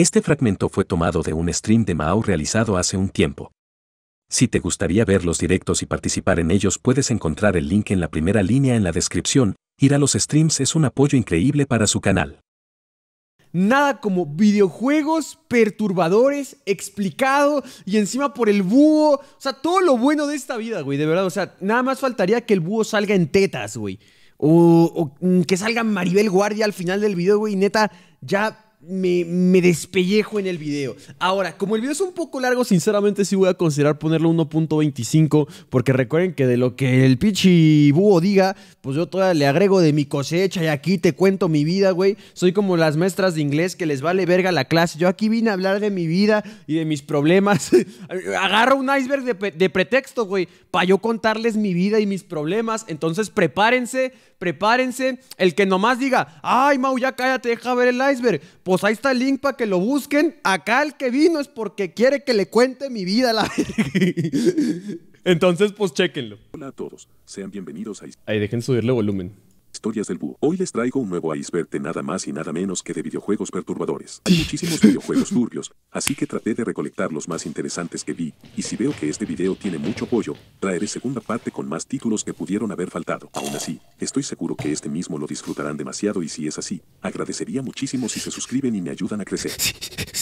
Este fragmento fue tomado de un stream de Mao realizado hace un tiempo. Si te gustaría ver los directos y participar en ellos puedes encontrar el link en la primera línea en la descripción, ir a los streams es un apoyo increíble para su canal. Nada como videojuegos perturbadores, explicado y encima por el búho. O sea, todo lo bueno de esta vida, güey, de verdad. O sea, nada más faltaría que el búho salga en tetas, güey. O, mm, que salga Maribel Guardia al final del video, güey. Neta, ya me, despellejo en el video. Ahora, como el video es un poco largo, sinceramente sí voy a considerar ponerlo 1.25, porque recuerden que de lo que el pichi búho diga, pues yo todavía le agrego de mi cosecha y aquí te cuento mi vida, güey. Soy como las maestras de inglés que les vale verga la clase. Yo aquí vine a hablar de mi vida y de mis problemas. Agarro un iceberg de, de pretexto, güey, para yo contarles mi vida y mis problemas. Entonces prepárense prepárense. El que nomás diga, ay, Mau, ya cállate, deja ver el iceberg. Pues ahí está el link para que lo busquen. Acá el que vino es porque quiere que le cuente mi vida. La... Entonces, pues chequenlo. Hola a todos, sean bienvenidos a... Ahí dejen subirle volumen. Historias del Búho. Hoy les traigo un nuevo iceberg de nada más y nada menos que de videojuegos perturbadores. Hay muchísimos videojuegos turbios, así que traté de recolectar los más interesantes que vi, y si veo que este video tiene mucho apoyo, traeré segunda parte con más títulos que pudieron haber faltado. Aún así, estoy seguro que este mismo lo disfrutarán demasiado y si es así, agradecería muchísimo si se suscriben y me ayudan a crecer.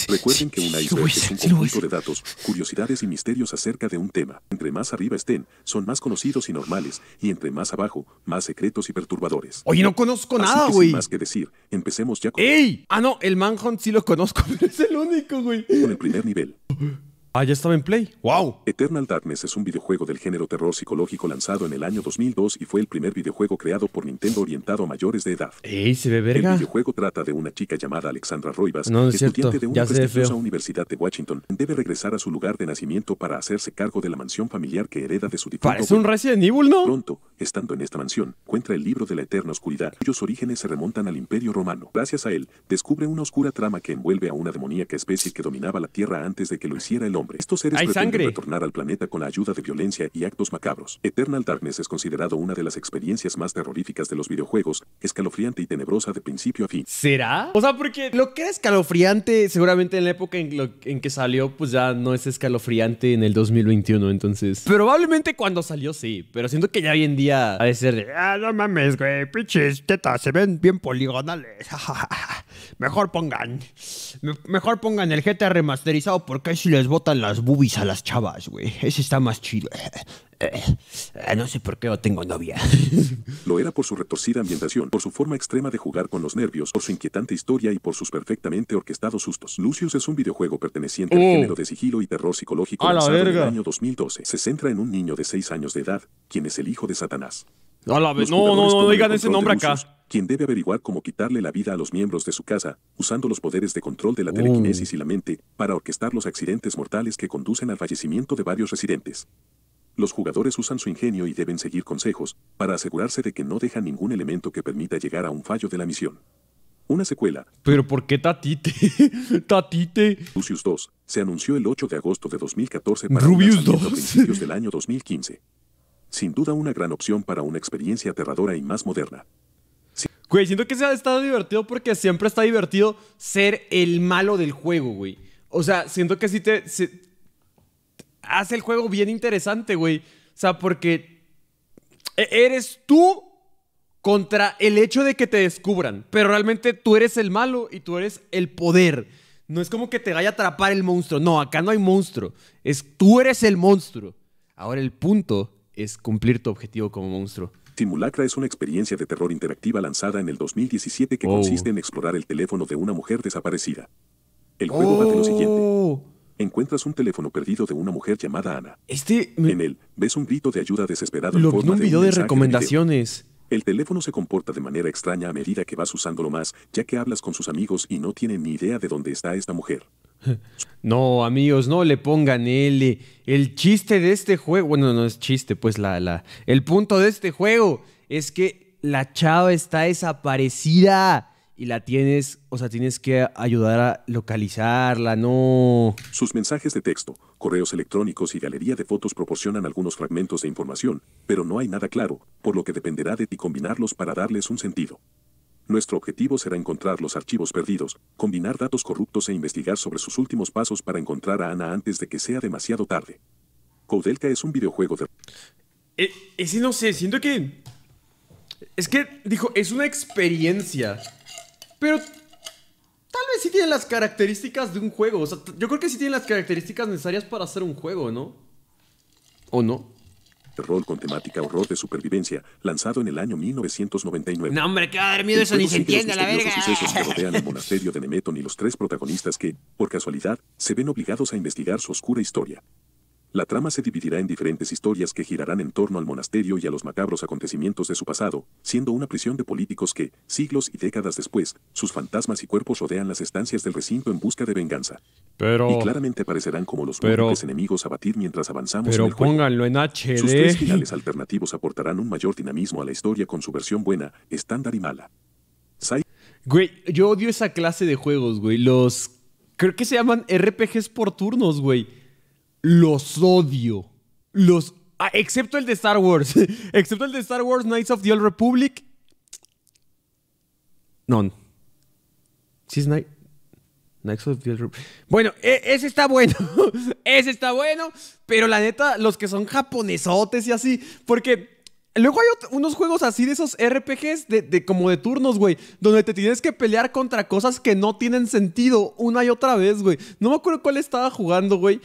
Recuerden que un iceberg es un conjunto de datos, curiosidades y misterios acerca de un tema. Entre más arriba estén, son más conocidos y normales, y entre más abajo, más secretos y perturbadores. Oye, no conozco nada, güey. más que decir, empecemos ya con. ¡Ey! Ah, no, el Manhunt sí lo conozco, es el único, güey. Con el primer nivel. Ah, ya estaba en Play. ¡Wow! Eternal Darkness es un videojuego del género terror psicológico lanzado en el año 2002 y fue el primer videojuego creado por Nintendo orientado a mayores de edad. ¡Ey, se ve verga! El videojuego trata de una chica llamada Alexandra Roivas, estudiante de una prestigiosa universidad de Washington. Debe regresar a su lugar de nacimiento para hacerse cargo de la mansión familiar que hereda de su difunto. Parece un Resident Evil, ¿no? Pronto, estando en esta mansión, encuentra el libro de la eterna oscuridad, cuyos orígenes se remontan al Imperio Romano. Gracias a él, descubre una oscura trama que envuelve a una demoníaca especie que dominaba la Tierra antes de que lo hiciera el estos seres pretenden retornar al planeta con la ayuda de violencia y actos macabros. Eternal Darkness es considerado una de las experiencias más terroríficas de los videojuegos, escalofriante y tenebrosa de principio a fin. ¿Será? O sea, porque lo que era escalofriante, seguramente en la época en, que salió, pues ya no es escalofriante en el 2021, entonces. Probablemente cuando salió sí, pero siento que ya hoy en día a ah, no mames, güey, pinches tetas, se ven bien poligonales. mejor pongan, mejor pongan el GTA remasterizado porque si les bota las boobies a las chavas, güey. Ese está más chido. Eh, eh, no sé por qué no tengo novia. Lo era por su retorcida ambientación, por su forma extrema de jugar con los nervios, por su inquietante historia y por sus perfectamente orquestados sustos. Lucius es un videojuego perteneciente al oh. género de sigilo y terror psicológico lanzado en el año 2012. Se centra en un niño de 6 años de edad, quien es el hijo de Satanás. A la No, no, no digan ese nombre acá quien debe averiguar cómo quitarle la vida a los miembros de su casa, usando los poderes de control de la uh. telequinesis y la mente, para orquestar los accidentes mortales que conducen al fallecimiento de varios residentes. Los jugadores usan su ingenio y deben seguir consejos, para asegurarse de que no dejan ningún elemento que permita llegar a un fallo de la misión. Una secuela. Pero ¿por qué Tatite? Tatite. Lucius 2 se anunció el 8 de agosto de 2014 para Rubius principios del año 2015. Sin duda una gran opción para una experiencia aterradora y más moderna. Güey, siento que se ha estado divertido porque siempre está divertido ser el malo del juego, güey. O sea, siento que sí te. hace el juego bien interesante, güey. O sea, porque e, eres tú contra el hecho de que te descubran. Pero realmente tú eres el malo y tú eres el poder. No es como que te vaya a atrapar el monstruo. No, acá no hay monstruo. Es tú eres el monstruo. Ahora el punto es cumplir tu objetivo como monstruo. Simulacra es una experiencia de terror interactiva lanzada en el 2017 que oh. consiste en explorar el teléfono de una mujer desaparecida. El juego va de lo siguiente. Oh. Encuentras un teléfono perdido de una mujer llamada Ana. Este en él ves un grito de ayuda desesperado en forma video de, recomendaciones. El teléfono se comporta de manera extraña a medida que vas usándolo más, ya que hablas con sus amigos y no tienen ni idea de dónde está esta mujer. No, amigos, no le pongan L. El chiste de este juego, bueno, no es chiste, pues la, la, el punto de este juego es que la chava está desaparecida y la tienes, o sea, tienes que ayudar a localizarla, no. Sus mensajes de texto, correos electrónicos y galería de fotos proporcionan algunos fragmentos de información, pero no hay nada claro, por lo que dependerá de ti combinarlos para darles un sentido nuestro objetivo será encontrar los archivos perdidos, combinar datos corruptos e investigar sobre sus últimos pasos para encontrar a Ana antes de que sea demasiado tarde. Codelka es un videojuego de... Eh, ese eh, no sé, siento que... Es que, dijo, es una experiencia. Pero tal vez sí tiene las características de un juego. O sea, yo creo que sí tiene las características necesarias para hacer un juego, ¿no? ¿O no? rol con temática horror de supervivencia, lanzado en el año 1999. No, hombre, que va a dar miedo, eso ni se entiende, la verga. sucesos que rodean el monasterio de Nemeton y los tres protagonistas que, por casualidad, se ven obligados a investigar su oscura historia. La trama se dividirá en diferentes historias que girarán en torno al monasterio y a los macabros acontecimientos de su pasado, siendo una prisión de políticos que, siglos y décadas después, sus fantasmas y cuerpos rodean las estancias del recinto en busca de venganza. Pero, y claramente parecerán como los pero, enemigos a batir mientras avanzamos pero en el juego. pónganlo en HD. Sus tres finales alternativos aportarán un mayor dinamismo a la historia con su versión buena, estándar y mala. güey, yo odio esa clase de juegos, güey. Los... Creo que se llaman RPGs por turnos, güey los odio. Los. Ah, excepto el de Star Wars. excepto el de Star Wars Knights of the Old Republic. No. Si es Knight. Knights of the Old Republic. Bueno, e, ese está bueno. ese está bueno. Pero la neta, los que son japonesotes y así. Porque. Luego hay unos juegos así de esos RPGs de, como de turnos, güey, donde te tienes que pelear contra cosas que no tienen sentido una y otra vez, güey. No me acuerdo cuál estaba jugando, güey,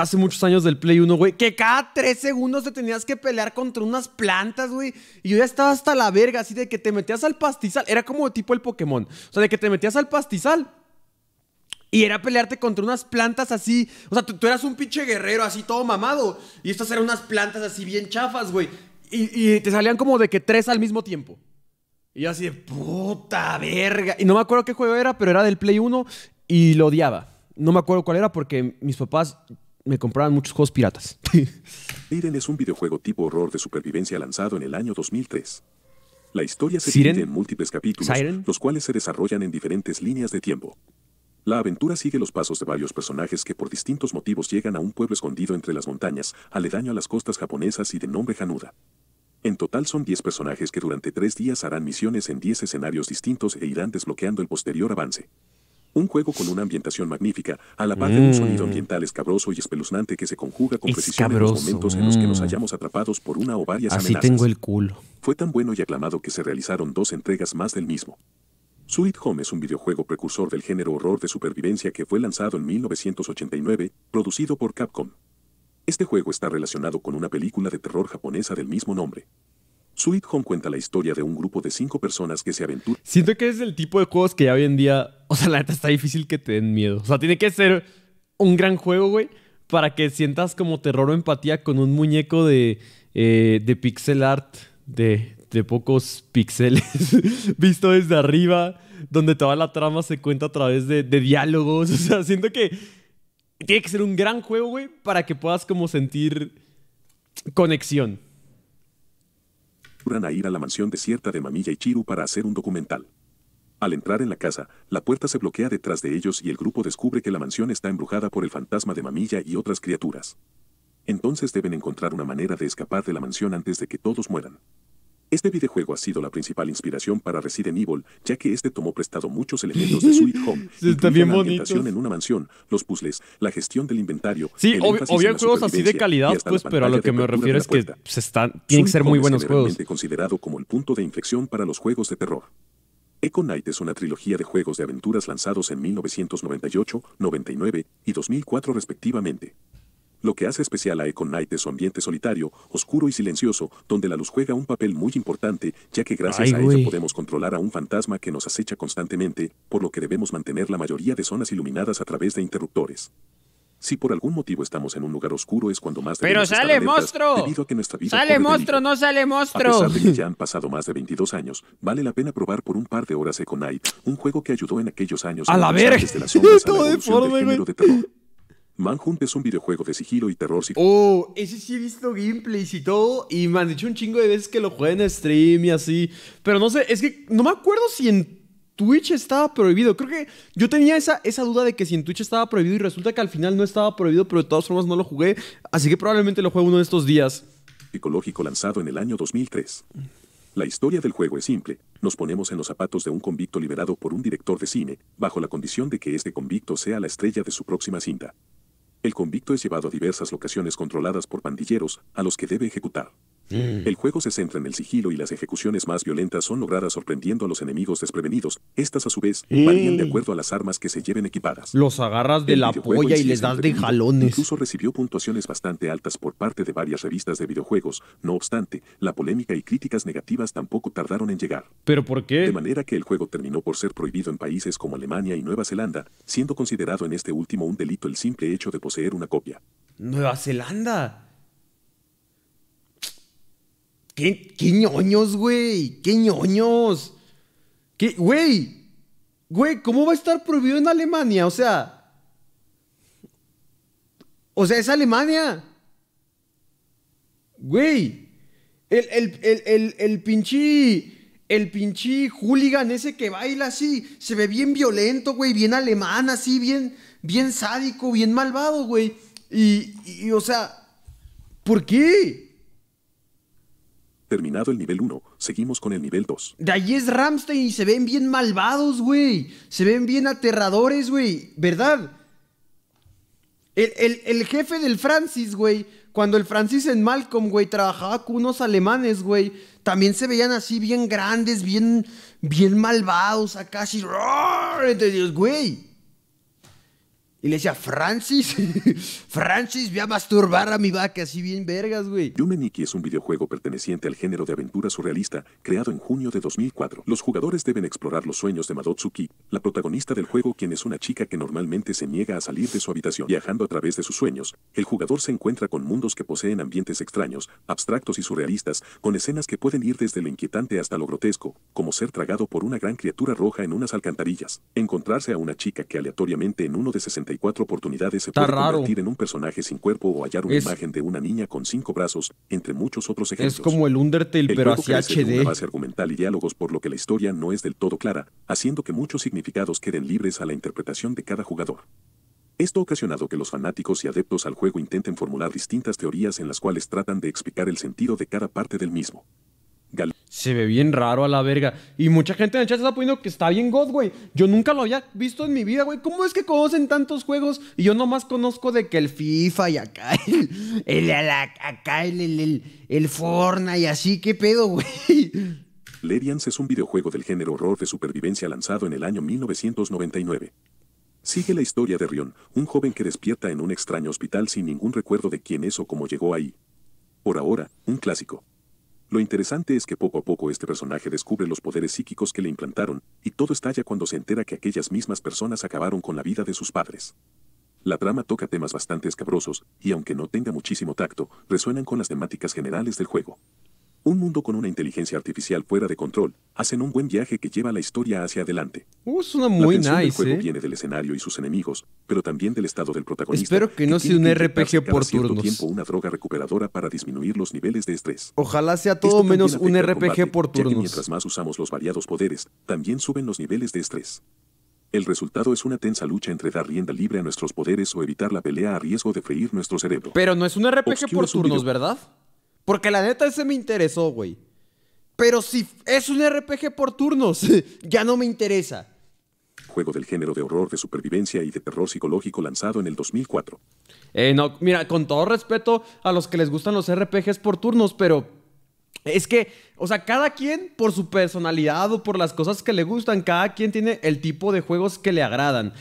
hace muchos años del Play 1, güey, que cada tres segundos te tenías que pelear contra unas plantas, güey. Y yo ya estaba hasta la verga, así de que te metías al pastizal. Era como tipo el Pokémon. O sea, de que te metías al pastizal. Y era pelearte contra unas plantas así. O sea, tú, eras un pinche guerrero así todo mamado. Y estas eran unas plantas así bien chafas, güey. Y, te salían como de que tres al mismo tiempo. Y así de puta verga. Y no me acuerdo qué juego era, pero era del Play 1 y lo odiaba. No me acuerdo cuál era porque mis papás me compraban muchos juegos piratas. Siren es un videojuego tipo horror de supervivencia lanzado en el año 2003. La historia se divide en múltiples capítulos, los cuales se desarrollan en diferentes líneas de tiempo. La aventura sigue los pasos de varios personajes que por distintos motivos llegan a un pueblo escondido entre las montañas, aledaño a las costas japonesas y de nombre Hanuda. En total son 10 personajes que durante 3 días harán misiones en 10 escenarios distintos e irán desbloqueando el posterior avance. Un juego con una ambientación magnífica, a la par de un sonido mm. ambiental escabroso y espeluznante que se conjuga con precisión en los momentos en los que nos mm. hallamos atrapados por una o varias amenazas. tengo el Fue tan bueno y aclamado que se realizaron dos entregas más del mismo. Sweet Home es un videojuego precursor del género horror de supervivencia que fue lanzado en 1989, producido por Capcom. Este juego está relacionado con una película de terror japonesa del mismo nombre. Sweet Home cuenta la historia de un grupo de cinco personas que se aventuran. Siento que es el tipo de juegos que ya hoy en día, o sea, la neta está difícil que te den miedo. O sea, tiene que ser un gran juego, güey, para que sientas como terror o empatía con un muñeco de, eh, de pixel art, de, pocos píxeles, visto desde arriba, donde toda la trama se cuenta a través de, de diálogos. O sea, siento que tiene que ser un gran juego, güey, para que puedas como sentir conexión a ir a la mansión desierta de Mamilla y Chiru para hacer un documental. Al entrar en la casa, la puerta se bloquea detrás de ellos y el grupo descubre que la mansión está embrujada por el fantasma de Mamilla y otras criaturas. Entonces deben encontrar una manera de escapar de la mansión antes de que todos mueran. Este videojuego ha sido la principal inspiración para Resident Evil, ya que este tomó prestado muchos elementos de Sweet Home, Está bien la ambientación en una mansión, los puzzles, la gestión del inventario. Sí, el obvio, juegos así de calidad, pues, pero a lo que me refiero es que se están, tienen que ser muy buenos juegos. considerado como el punto de inflexión para los juegos de terror. Echo Knight es una trilogía de juegos de aventuras lanzados en 1998, 99 y 2004 respectivamente. Lo que hace especial a Echo Knight es su ambiente solitario, oscuro y silencioso, donde la luz juega un papel muy importante, ya que gracias a ella podemos controlar a un fantasma que nos acecha constantemente, por lo que debemos mantener la mayoría de zonas iluminadas a través de interruptores. Si por algún motivo estamos en un lugar oscuro es cuando más Pero sale estar monstruo. Debido a sale monstruo, no sale monstruo. A ya han pasado más de 22 años, vale la pena probar por un par de horas Eco Knight, un juego que ayudó en aquellos años a, la verga. las sombras a la Manhunt es un videojuego de sigilo y terror. Oh, ese sí he visto gameplays y todo. Y me han dicho un chingo de veces que lo juegan en stream y así. Pero no sé, es que no me acuerdo si en Twitch estaba prohibido. Creo que yo tenía esa, esa duda de que si en Twitch estaba prohibido y resulta que al final no estaba prohibido, pero de todas formas no lo jugué. Así que probablemente lo juegue uno de estos días. Psicológico lanzado en el año 2003. La historia del juego es simple, nos ponemos en los zapatos de un convicto liberado por un director de cine, bajo la condición de que este convicto sea la estrella de su próxima cinta. El convicto es llevado a diversas locaciones controladas por pandilleros, a los que debe ejecutar. Mm. El juego se centra en el sigilo y las ejecuciones más violentas son logradas sorprendiendo a los enemigos desprevenidos. Estas a su vez varían de acuerdo a las armas que se lleven equipadas. Los agarras de la polla y les das de jalones. Incluso recibió puntuaciones bastante altas por parte de varias revistas de videojuegos. No obstante, la polémica y críticas negativas tampoco tardaron en llegar. ¿Pero por qué? De manera que el juego terminó por ser prohibido en países como Alemania y Nueva Zelanda, siendo considerado en este último un delito el simple hecho de una copia. Nueva Zelanda. ¿Qué, ñoños, güey? ¿Qué ñoños? ¿Qué, güey? Güey, ¿cómo va a estar prohibido en Alemania? O sea... O sea, es Alemania. Güey. El, el, el, el, el pinche el pinche hooligan ese que baila así, se ve bien violento, güey, bien alemán, así, bien, bien sádico, bien malvado, güey. Y, o sea, ¿por qué? Terminado el nivel 1, seguimos con el nivel 2. De ahí es Ramstein y se ven bien malvados, güey. Se ven bien aterradores, güey. ¿Verdad? El, jefe del Francis, güey, cuando el Francis en Malcolm, güey, trabajaba con unos alemanes, güey, también se veían así bien grandes, bien, bien malvados, acá así. Dios, güey. Y le decía, Francis, Francis, voy a masturbar a mi vaca, así bien vergas, güey. Yumeniki es un videojuego perteneciente al género de aventura surrealista, creado en junio de 2004. Los jugadores deben explorar los sueños de Madotsuki, la protagonista del juego, quien es una chica que normalmente se niega a salir de su habitación. Viajando a través de sus sueños, el jugador se encuentra con mundos que poseen ambientes extraños, abstractos y surrealistas, con escenas que pueden ir desde lo inquietante hasta lo grotesco, como ser tragado por una gran criatura roja en unas alcantarillas, encontrarse a una chica que aleatoriamente en uno de 60 cuatro oportunidades se convertir en un personaje sin cuerpo o hallar una imagen de una niña con cinco brazos, entre muchos otros ejemplos. Es como el Undertale, el pero hacia HD. Una base argumental y diálogos, por lo que la historia no es del todo clara, haciendo que muchos significados queden libres a la interpretación de cada jugador. Esto ha ocasionado que los fanáticos y adeptos al juego intenten formular distintas teorías en las cuales tratan de explicar el sentido de cada parte del mismo. Se ve bien raro a la verga. Y mucha gente en el chat está poniendo que está bien God, güey. Yo nunca lo había visto en mi vida, güey. ¿Cómo es que conocen tantos juegos? Y yo nomás conozco de que el FIFA y acá el, el, y así. ¿Qué pedo, güey? Lerians es un videojuego del género horror de supervivencia lanzado en el año 1999. Sigue la historia de Rion, un joven que despierta en un extraño hospital sin ningún recuerdo de quién es o cómo llegó ahí. Por ahora, un clásico. Lo interesante es que poco a poco este personaje descubre los poderes psíquicos que le implantaron, y todo estalla cuando se entera que aquellas mismas personas acabaron con la vida de sus padres. La trama toca temas bastante escabrosos, y aunque no tenga muchísimo tacto, resuenan con las temáticas generales del juego. Un mundo con una inteligencia artificial fuera de control, hacen un buen viaje que lleva la historia hacia adelante. Uh, suena muy nice. El juego ¿eh? viene del escenario y sus enemigos, pero también del estado del protagonista. Espero que no sea un RPG por turnos. tiempo una droga recuperadora para disminuir los niveles de estrés. Ojalá sea todo menos un RPG por turnos. Ya mientras más usamos los variados poderes, también suben los niveles de estrés. El resultado es una tensa lucha entre dar rienda libre a nuestros poderes o evitar la pelea a riesgo de freír nuestro cerebro. Pero no es un RPG Obscura por turnos, ¿verdad? Porque la neta ese me interesó, güey. Pero si es un RPG por turnos, ya no me interesa. Juego del género de horror de supervivencia y de terror psicológico lanzado en el 2004. Eh, no, mira, con todo respeto a los que les gustan los RPGs por turnos, pero es que, o sea, cada quien por su personalidad o por las cosas que le gustan, cada quien tiene el tipo de juegos que le agradan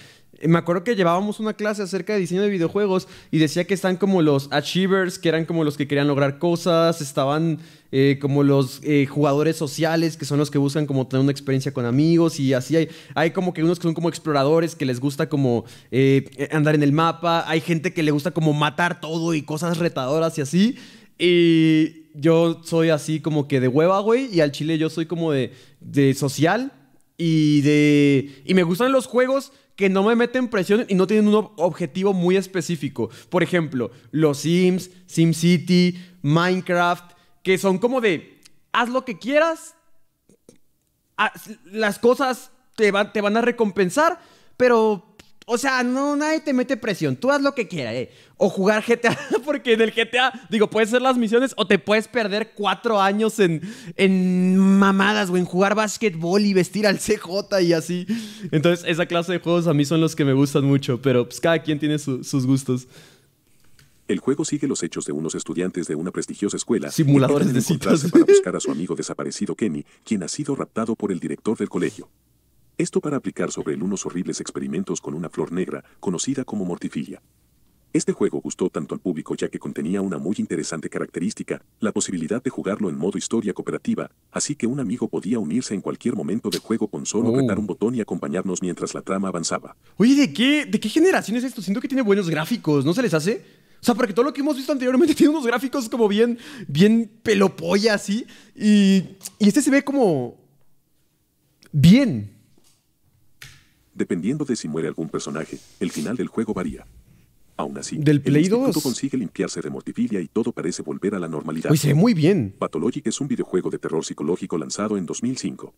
me acuerdo que llevábamos una clase acerca de diseño de videojuegos y decía que están como los achievers, que eran como los que querían lograr cosas, estaban eh, como los eh, jugadores sociales, que son los que buscan como tener una experiencia con amigos y así hay, hay como que unos que son como exploradores, que les gusta como eh, andar en el mapa, hay gente que le gusta como matar todo y cosas retadoras y así. Y yo soy así como que de hueva, güey, y al chile yo soy como de, de social y de... Y me gustan los juegos que no me meten presión y no tienen un objetivo muy específico. Por ejemplo, los Sims, SimCity, Minecraft, que son como de, haz lo que quieras, las cosas te van a recompensar, pero o sea, no, nadie te mete presión. Tú haz lo que quieras, eh. O jugar GTA, porque en el GTA, digo, puedes hacer las misiones o te puedes perder cuatro años en, en mamadas, o en jugar básquetbol y vestir al CJ y así. Entonces, esa clase de juegos a mí son los que me gustan mucho, pero pues cada quien tiene sus gustos. El juego sigue los hechos de unos estudiantes de una prestigiosa escuela. Simuladores de citas. Para buscar a su amigo desaparecido Kenny, quien ha sido raptado por el director del colegio. Esto para aplicar sobre él unos horribles experimentos con una flor negra, conocida como mortifilia. Este juego gustó tanto al público ya que contenía una muy interesante característica, la posibilidad de jugarlo en modo historia cooperativa, así que un amigo podía unirse en cualquier momento del juego con solo oh. apretar un botón y acompañarnos mientras la trama avanzaba. Oye, ¿de qué, ¿de qué generación es esto? Siento que tiene buenos gráficos, ¿no se les hace? O sea, porque todo lo que hemos visto anteriormente tiene unos gráficos como bien, bien pelopolla así, y, y este se ve como... bien dependiendo de si muere algún personaje, el final del juego varía. Aún así, todo consigue limpiarse de mortifilia y todo parece volver a la normalidad. muy bien. Pathologic es un videojuego de terror psicológico lanzado en 2005.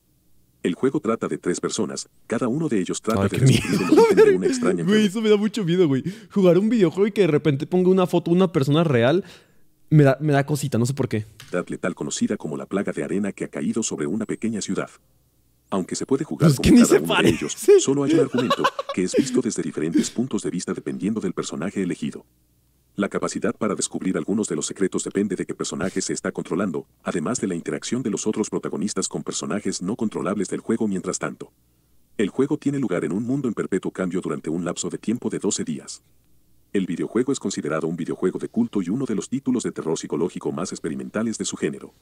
El juego trata de tres personas, cada uno de ellos trata de descubrir una extraña Güey, eso me da mucho miedo, güey. Jugar un videojuego y que de repente ponga una foto de una persona real me da, cosita, no sé por qué. Tal letal conocida como la plaga de arena que ha caído sobre una pequeña ciudad. Aunque se puede jugar pues cada uno de ellos, solo hay un argumento que es visto desde diferentes puntos de vista dependiendo del personaje elegido. La capacidad para descubrir algunos de los secretos depende de qué personaje se está controlando, además de la interacción de los otros protagonistas con personajes no controlables del juego mientras tanto. El juego tiene lugar en un mundo en perpetuo cambio durante un lapso de tiempo de 12 días. El videojuego es considerado un videojuego de culto y uno de los títulos de terror psicológico más experimentales de su género.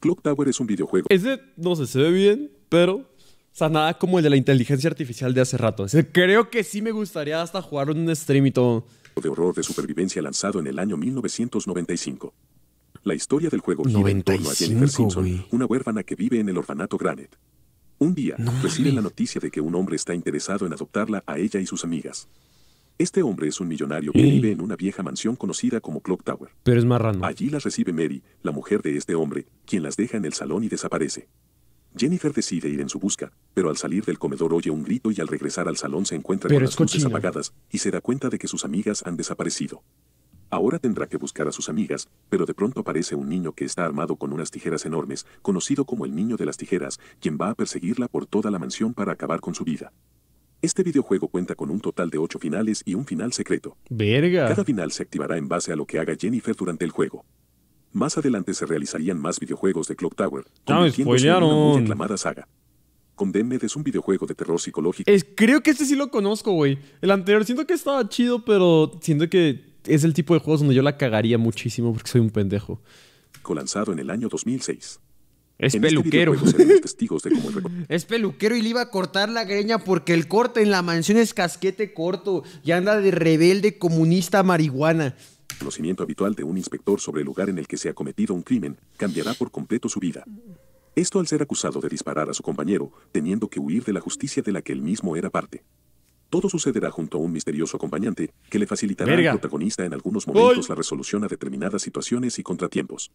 Clock Tower es un videojuego. Ese, no sé, se ve bien, pero. O sea, nada como el de la inteligencia artificial de hace rato. creo que sí me gustaría hasta jugar un stream y todo. De horror de supervivencia lanzado en el año 1995. La historia del juego en torno a Jennifer Simpson, una huérfana que vive en el orfanato Granite. Un día, recibe la noticia de que un hombre está interesado en adoptarla a ella y sus amigas. Este hombre es un millonario que vive en una vieja mansión conocida como Clock Tower. Pero es raro. Allí las recibe Mary, la mujer de este hombre, quien las deja en el salón y desaparece. Jennifer decide ir en su busca, pero al salir del comedor oye un grito y al regresar al salón se encuentra con las luces apagadas y se da cuenta de que sus amigas han desaparecido. Ahora tendrá que buscar a sus amigas, pero de pronto aparece un niño que está armado con unas tijeras enormes, conocido como el niño de las tijeras, quien va a perseguirla por toda la mansión para acabar con su vida. Este videojuego cuenta con un total de 8 finales y un final secreto. Verga. Cada final se activará en base a lo que haga Jennifer durante el juego. Más adelante se realizarían más videojuegos de Clock Tower, convirtiéndose en una saga. Condemned es un videojuego de terror psicológico. Es, creo que este sí lo conozco, güey. El anterior siento que estaba chido, pero siento que es el tipo de juegos donde yo la cagaría muchísimo porque soy un pendejo. Colanzado en el año 2006. Es este peluquero. es peluquero y le iba a cortar la greña porque el corte en la mansión es casquete corto y anda de rebelde comunista marihuana. El conocimiento habitual de un inspector sobre el lugar en el que se ha cometido un crimen cambiará por completo su vida. Esto al ser acusado de disparar a su compañero, teniendo que huir de la justicia de la que él mismo era parte. Todo sucederá junto a un misterioso acompañante que le facilitará al protagonista en algunos momentos la resolución a determinadas situaciones y contratiempos.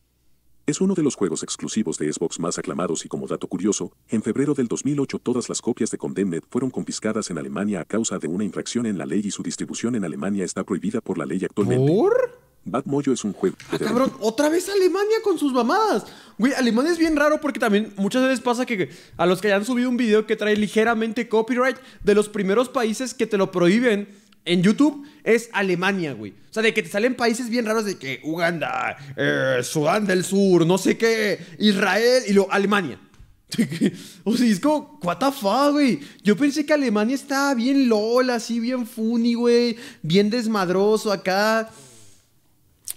Es uno de los juegos exclusivos de Xbox más aclamados y como dato curioso, en febrero del 2008 todas las copias de Condemned fueron confiscadas en Alemania a causa de una infracción en la ley y su distribución en Alemania está prohibida por la ley actualmente. ¿Por? Bad Mojo es un juego. Ah, cabrón, otra vez Alemania con sus mamadas. Güey, Alemania es bien raro porque también muchas veces pasa que a los que hayan subido un video que trae ligeramente copyright de los primeros países que te lo prohíben en YouTube es Alemania, güey. O sea, de que te salen países bien raros de que Uganda, eh, Sudán del Sur, no sé qué, Israel y luego Alemania. o sea, es como, what the güey. Yo pensé que Alemania estaba bien LOL, así bien funny, güey. Bien desmadroso acá.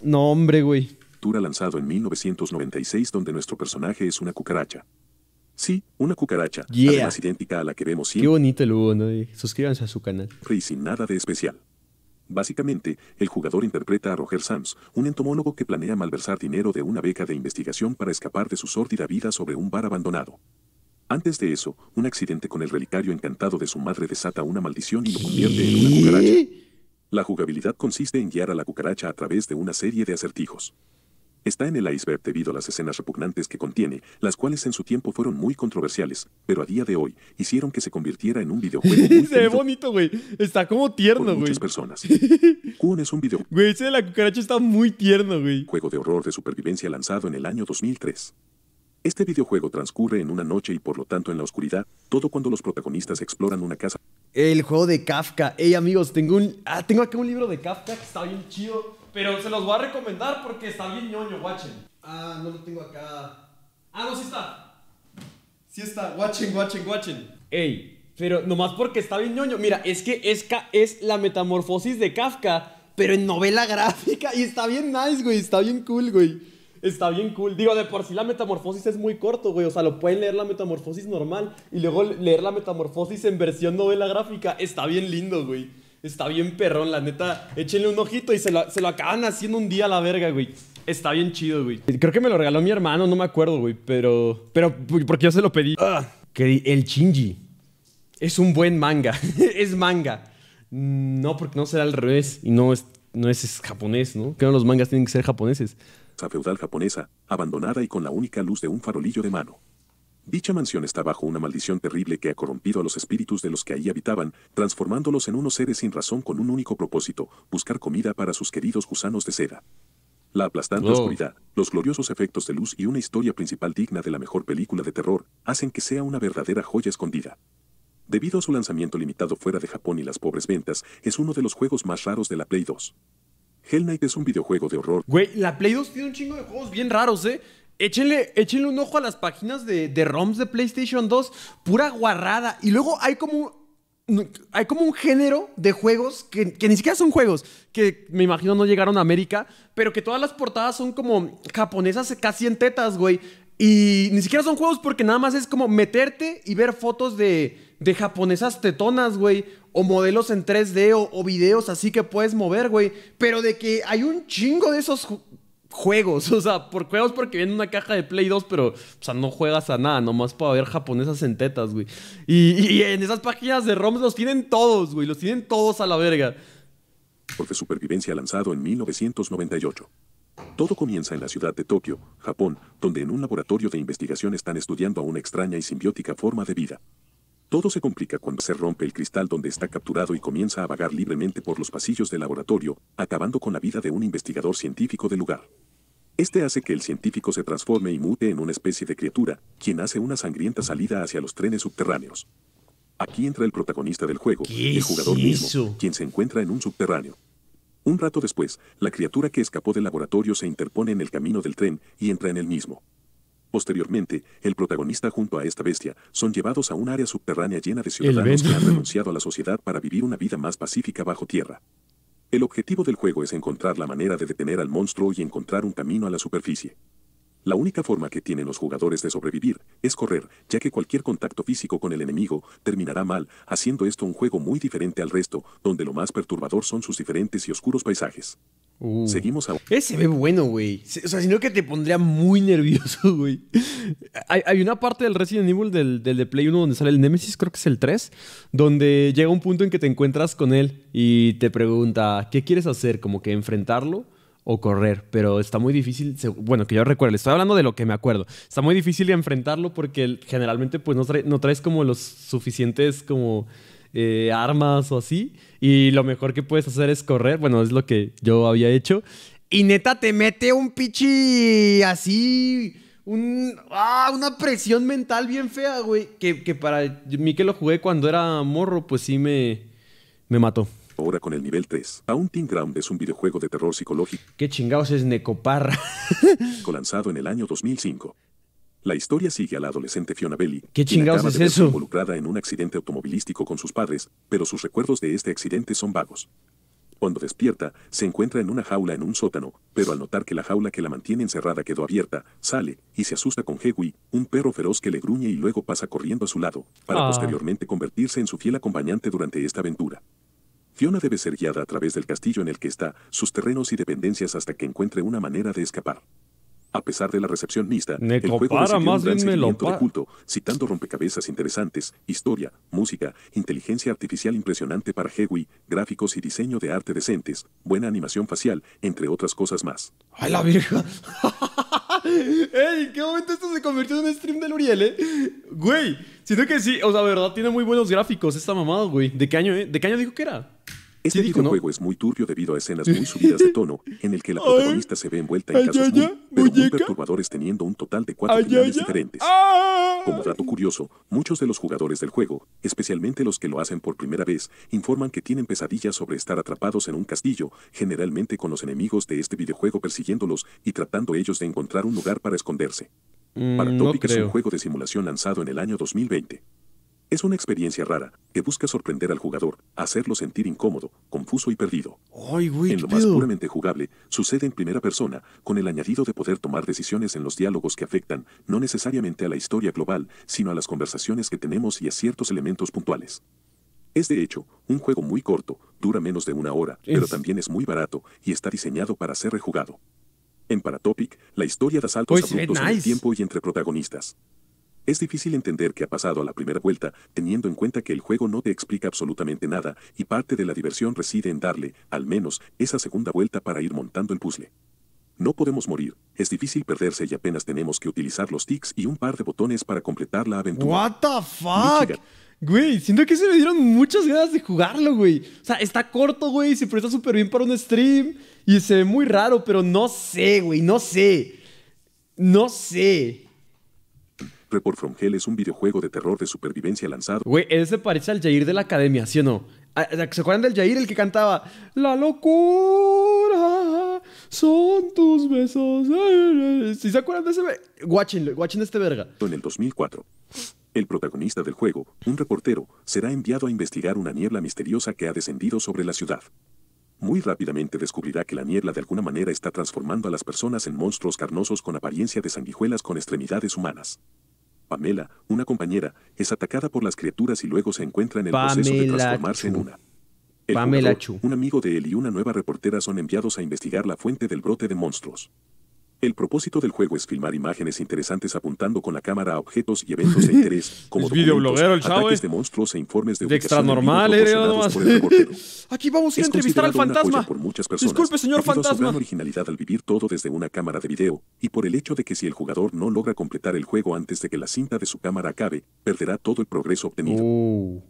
No, hombre, güey. Tura lanzado en 1996 donde nuestro personaje es una cucaracha. Sí, una cucaracha. Además idéntica a la que vemos siempre. Qué bonito el ¿no? Suscríbanse a su canal. Y sin nada de especial. Básicamente, el jugador interpreta a Roger Sams, un entomólogo que planea malversar dinero de una beca de investigación para escapar de su sórdida vida sobre un bar abandonado. Antes de eso, un accidente con el relicario encantado de su madre desata una maldición y lo convierte en una cucaracha. La jugabilidad consiste en guiar a la cucaracha a través de una serie de acertijos está en el iceberg debido a las escenas repugnantes que contiene, las cuales en su tiempo fueron muy controversiales, pero a día de hoy hicieron que se convirtiera en un videojuego muy Se bonito, güey. Está como tierno, güey. muchas personas. es un videojuego. Güey, ese de la cucaracha está muy tierno, güey. Juego de horror de supervivencia lanzado en el año 2003. Este videojuego transcurre en una noche y por lo tanto en la oscuridad, todo cuando los protagonistas exploran una casa. El juego de Kafka. Hey amigos, tengo un ah, tengo acá un libro de Kafka que está bien chido. Pero se los voy a recomendar porque está bien ñoño, watchen. Ah, no lo tengo acá. Ah, no, sí está. Sí está, watchen, watchen, watchen. Ey, pero nomás porque está bien ñoño. Mira, es que esca es la metamorfosis de Kafka, pero en novela gráfica. Y está bien nice, güey. Está bien cool, güey. Está bien cool. Digo, de por sí la metamorfosis es muy corto, güey. O sea, lo pueden leer la metamorfosis normal y luego leer la metamorfosis en versión novela gráfica. Está bien lindo, güey. Está bien perrón, la neta. Échenle un ojito y se lo, acaban haciendo un día a la verga, güey. Está bien chido, güey. Creo que me lo regaló mi hermano, no me acuerdo, güey. Pero. Pero porque yo se lo pedí. Ah, el Shinji es un buen manga. es manga. No, porque no será al revés. Y no es, no es, japonés, ¿no? Creo que los mangas tienen que ser japoneses. La feudal japonesa, abandonada y con la única luz de un farolillo de mano. Dicha mansión está bajo una maldición terrible que ha corrompido a los espíritus de los que ahí habitaban, transformándolos en unos seres sin razón con un único propósito, buscar comida para sus queridos gusanos de seda. La aplastante oh. oscuridad, los gloriosos efectos de luz y una historia principal digna de la mejor película de terror, hacen que sea una verdadera joya escondida. Debido a su lanzamiento limitado fuera de Japón y las pobres ventas, es uno de los juegos más raros de la Play 2. Hell Knight es un videojuego de horror. Güey, la Play 2 tiene un chingo de juegos bien raros, ¿eh? Échenle, un ojo a las páginas de, ROMs de PlayStation 2, pura guarrada. Y luego hay como hay como un género de juegos que, ni siquiera son juegos, que me imagino no llegaron a América, pero que todas las portadas son como japonesas casi en tetas, güey. Y ni siquiera son juegos porque nada más es como meterte y ver fotos de, de japonesas tetonas, güey. O modelos en 3D o, o videos así que puedes mover, güey. Pero de que hay un chingo de esos juegos, o sea, por juegos porque viene una caja de Play 2, pero, o sea, no juegas a nada, nomás para ver japonesas en tetas, güey. Y, y, en esas páginas de ROMs los tienen todos, güey, los tienen todos a la verga. Porque Supervivencia lanzado en 1998. Todo comienza en la ciudad de Tokio, Japón, donde en un laboratorio de investigación están estudiando a una extraña y simbiótica forma de vida. Todo se complica cuando se rompe el cristal donde está capturado y comienza a vagar libremente por los pasillos del laboratorio, acabando con la vida de un investigador científico del lugar. Este hace que el científico se transforme y mute en una especie de criatura, quien hace una sangrienta salida hacia los trenes subterráneos. Aquí entra el protagonista del juego, el jugador mismo, quien se encuentra en un subterráneo. Un rato después, la criatura que escapó del laboratorio se interpone en el camino del tren y entra en el mismo. Posteriormente, el protagonista junto a esta bestia son llevados a un área subterránea llena de ciudadanos que han renunciado a la sociedad para vivir una vida más pacífica bajo tierra. El objetivo del juego es encontrar la manera de detener al monstruo y encontrar un camino a la superficie. La única forma que tienen los jugadores de sobrevivir es correr, ya que cualquier contacto físico con el enemigo terminará mal, haciendo esto un juego muy diferente al resto, donde lo más perturbador son sus diferentes y oscuros paisajes. Uh. Seguimos a... Ese ve bueno, güey. O sea, sino que te pondría muy nervioso, güey. Hay, una parte del Resident Evil del, del, de Play 1 donde sale el Nemesis, creo que es el 3, donde llega un punto en que te encuentras con él y te pregunta, ¿qué quieres hacer? ¿Como que enfrentarlo? o correr, pero está muy difícil, bueno, que yo recuerdo, estoy hablando de lo que me acuerdo, está muy difícil enfrentarlo porque generalmente pues no, traes, no traes como los suficientes como eh, armas o así. Y lo mejor que puedes hacer es correr. Bueno, es lo que yo había hecho. Y neta, te mete un pichi así. Un, ah, una presión mental bien fea, güey. Que, para mí que lo jugué cuando era morro, pues sí me, me mató. Ahora con el nivel 3, Team Ground es un videojuego de terror psicológico. Que chingados es Necoparra? lanzado en el año 2005. La historia sigue a la adolescente Fiona Belli, que quien acaba involucrada en un accidente automovilístico con sus padres, pero sus recuerdos de este accidente son vagos. Cuando despierta, se encuentra en una jaula en un sótano, pero al notar que la jaula que la mantiene encerrada quedó abierta, sale y se asusta con Hewi, un perro feroz que le gruñe y luego pasa corriendo a su lado, para ah. posteriormente convertirse en su fiel acompañante durante esta aventura. Fiona debe ser guiada a través del castillo en el que está, sus terrenos y dependencias hasta que encuentre una manera de escapar. A pesar de la recepción mixta, el juego recibió más un seguimiento de culto, citando rompecabezas interesantes, historia, música, inteligencia artificial impresionante para Hewi, gráficos y diseño de arte decentes, buena animación facial, entre otras cosas más. ¡Ay, la virgen! ¡Ey! ¿Qué momento esto se convirtió en un stream del Uriel, eh? Güey, siento que sí, o sea, verdad, tiene muy buenos gráficos esta mamada, güey. ¿De qué año, eh? ¿De qué año dijo que era? Este videojuego es muy turbio debido a escenas muy subidas de tono, en el que la protagonista se ve envuelta en casos muy, pero muy, perturbadores teniendo un total de cuatro diferentes. ¡Ah! Como dato curioso, muchos de los jugadores del juego, especialmente los que lo hacen por primera vez, informan que tienen pesadillas sobre estar atrapados en un castillo, generalmente con los enemigos de este videojuego persiguiéndolos y tratando ellos de encontrar un lugar para esconderse. Mm, para es un juego de simulación lanzado en el año 2020. Es una experiencia rara, que busca sorprender al jugador, hacerlo sentir incómodo, confuso y perdido. en lo más puramente jugable, sucede en primera persona, con el añadido de poder tomar decisiones en los diálogos que afectan, no necesariamente a la historia global, sino a las conversaciones que tenemos y a ciertos elementos puntuales. Es de hecho, un juego muy corto, dura menos de una hora, pero también es muy barato, y está diseñado para ser rejugado. En Paratopic, la historia da saltos abruptos en el tiempo y entre protagonistas. Es difícil entender qué ha pasado a la primera vuelta, teniendo en cuenta que el juego no te explica absolutamente nada, y parte de la diversión reside en darle, al menos, esa segunda vuelta para ir montando el puzzle. No podemos morir, es difícil perderse y apenas tenemos que utilizar los tics y un par de botones para completar la aventura. What the fuck? Güey, siento que se me dieron muchas ganas de jugarlo, güey. O sea, está corto, güey, se presta súper bien para un stream y se ve muy raro, pero no sé, güey, no sé. No sé. Report from Hell es un videojuego de terror de supervivencia lanzado. Güey, ese parece al Jair de la academia, ¿sí o no? Ah, ¿Se acuerdan del Jair, el que cantaba La locura son tus besos? ¿Sí se acuerdan de ese? Guáchenlo, guachen este verga. En el 2004. El protagonista del juego, un reportero, será enviado a investigar una niebla misteriosa que ha descendido sobre la ciudad. Muy rápidamente descubrirá que la niebla de alguna manera está transformando a las personas en monstruos carnosos con apariencia de sanguijuelas con extremidades humanas. Pamela, una compañera, es atacada por las criaturas y luego se encuentra en el proceso de transformarse en una. El Pamela Chu. un amigo de él y una nueva reportera son enviados a investigar la fuente del brote de monstruos. El propósito del juego es filmar imágenes interesantes apuntando con la cámara a objetos y eventos de interés, como ataques eh. de monstruos e informes de, de eh, Aquí vamos a ir a entrevistar al fantasma. Por muchas personas, Disculpe, señor fantasma. A su originalidad al vivir todo desde una cámara de video y por el hecho de que si el jugador no logra completar el juego antes de que la cinta de su cámara acabe, perderá todo el progreso obtenido. Oh.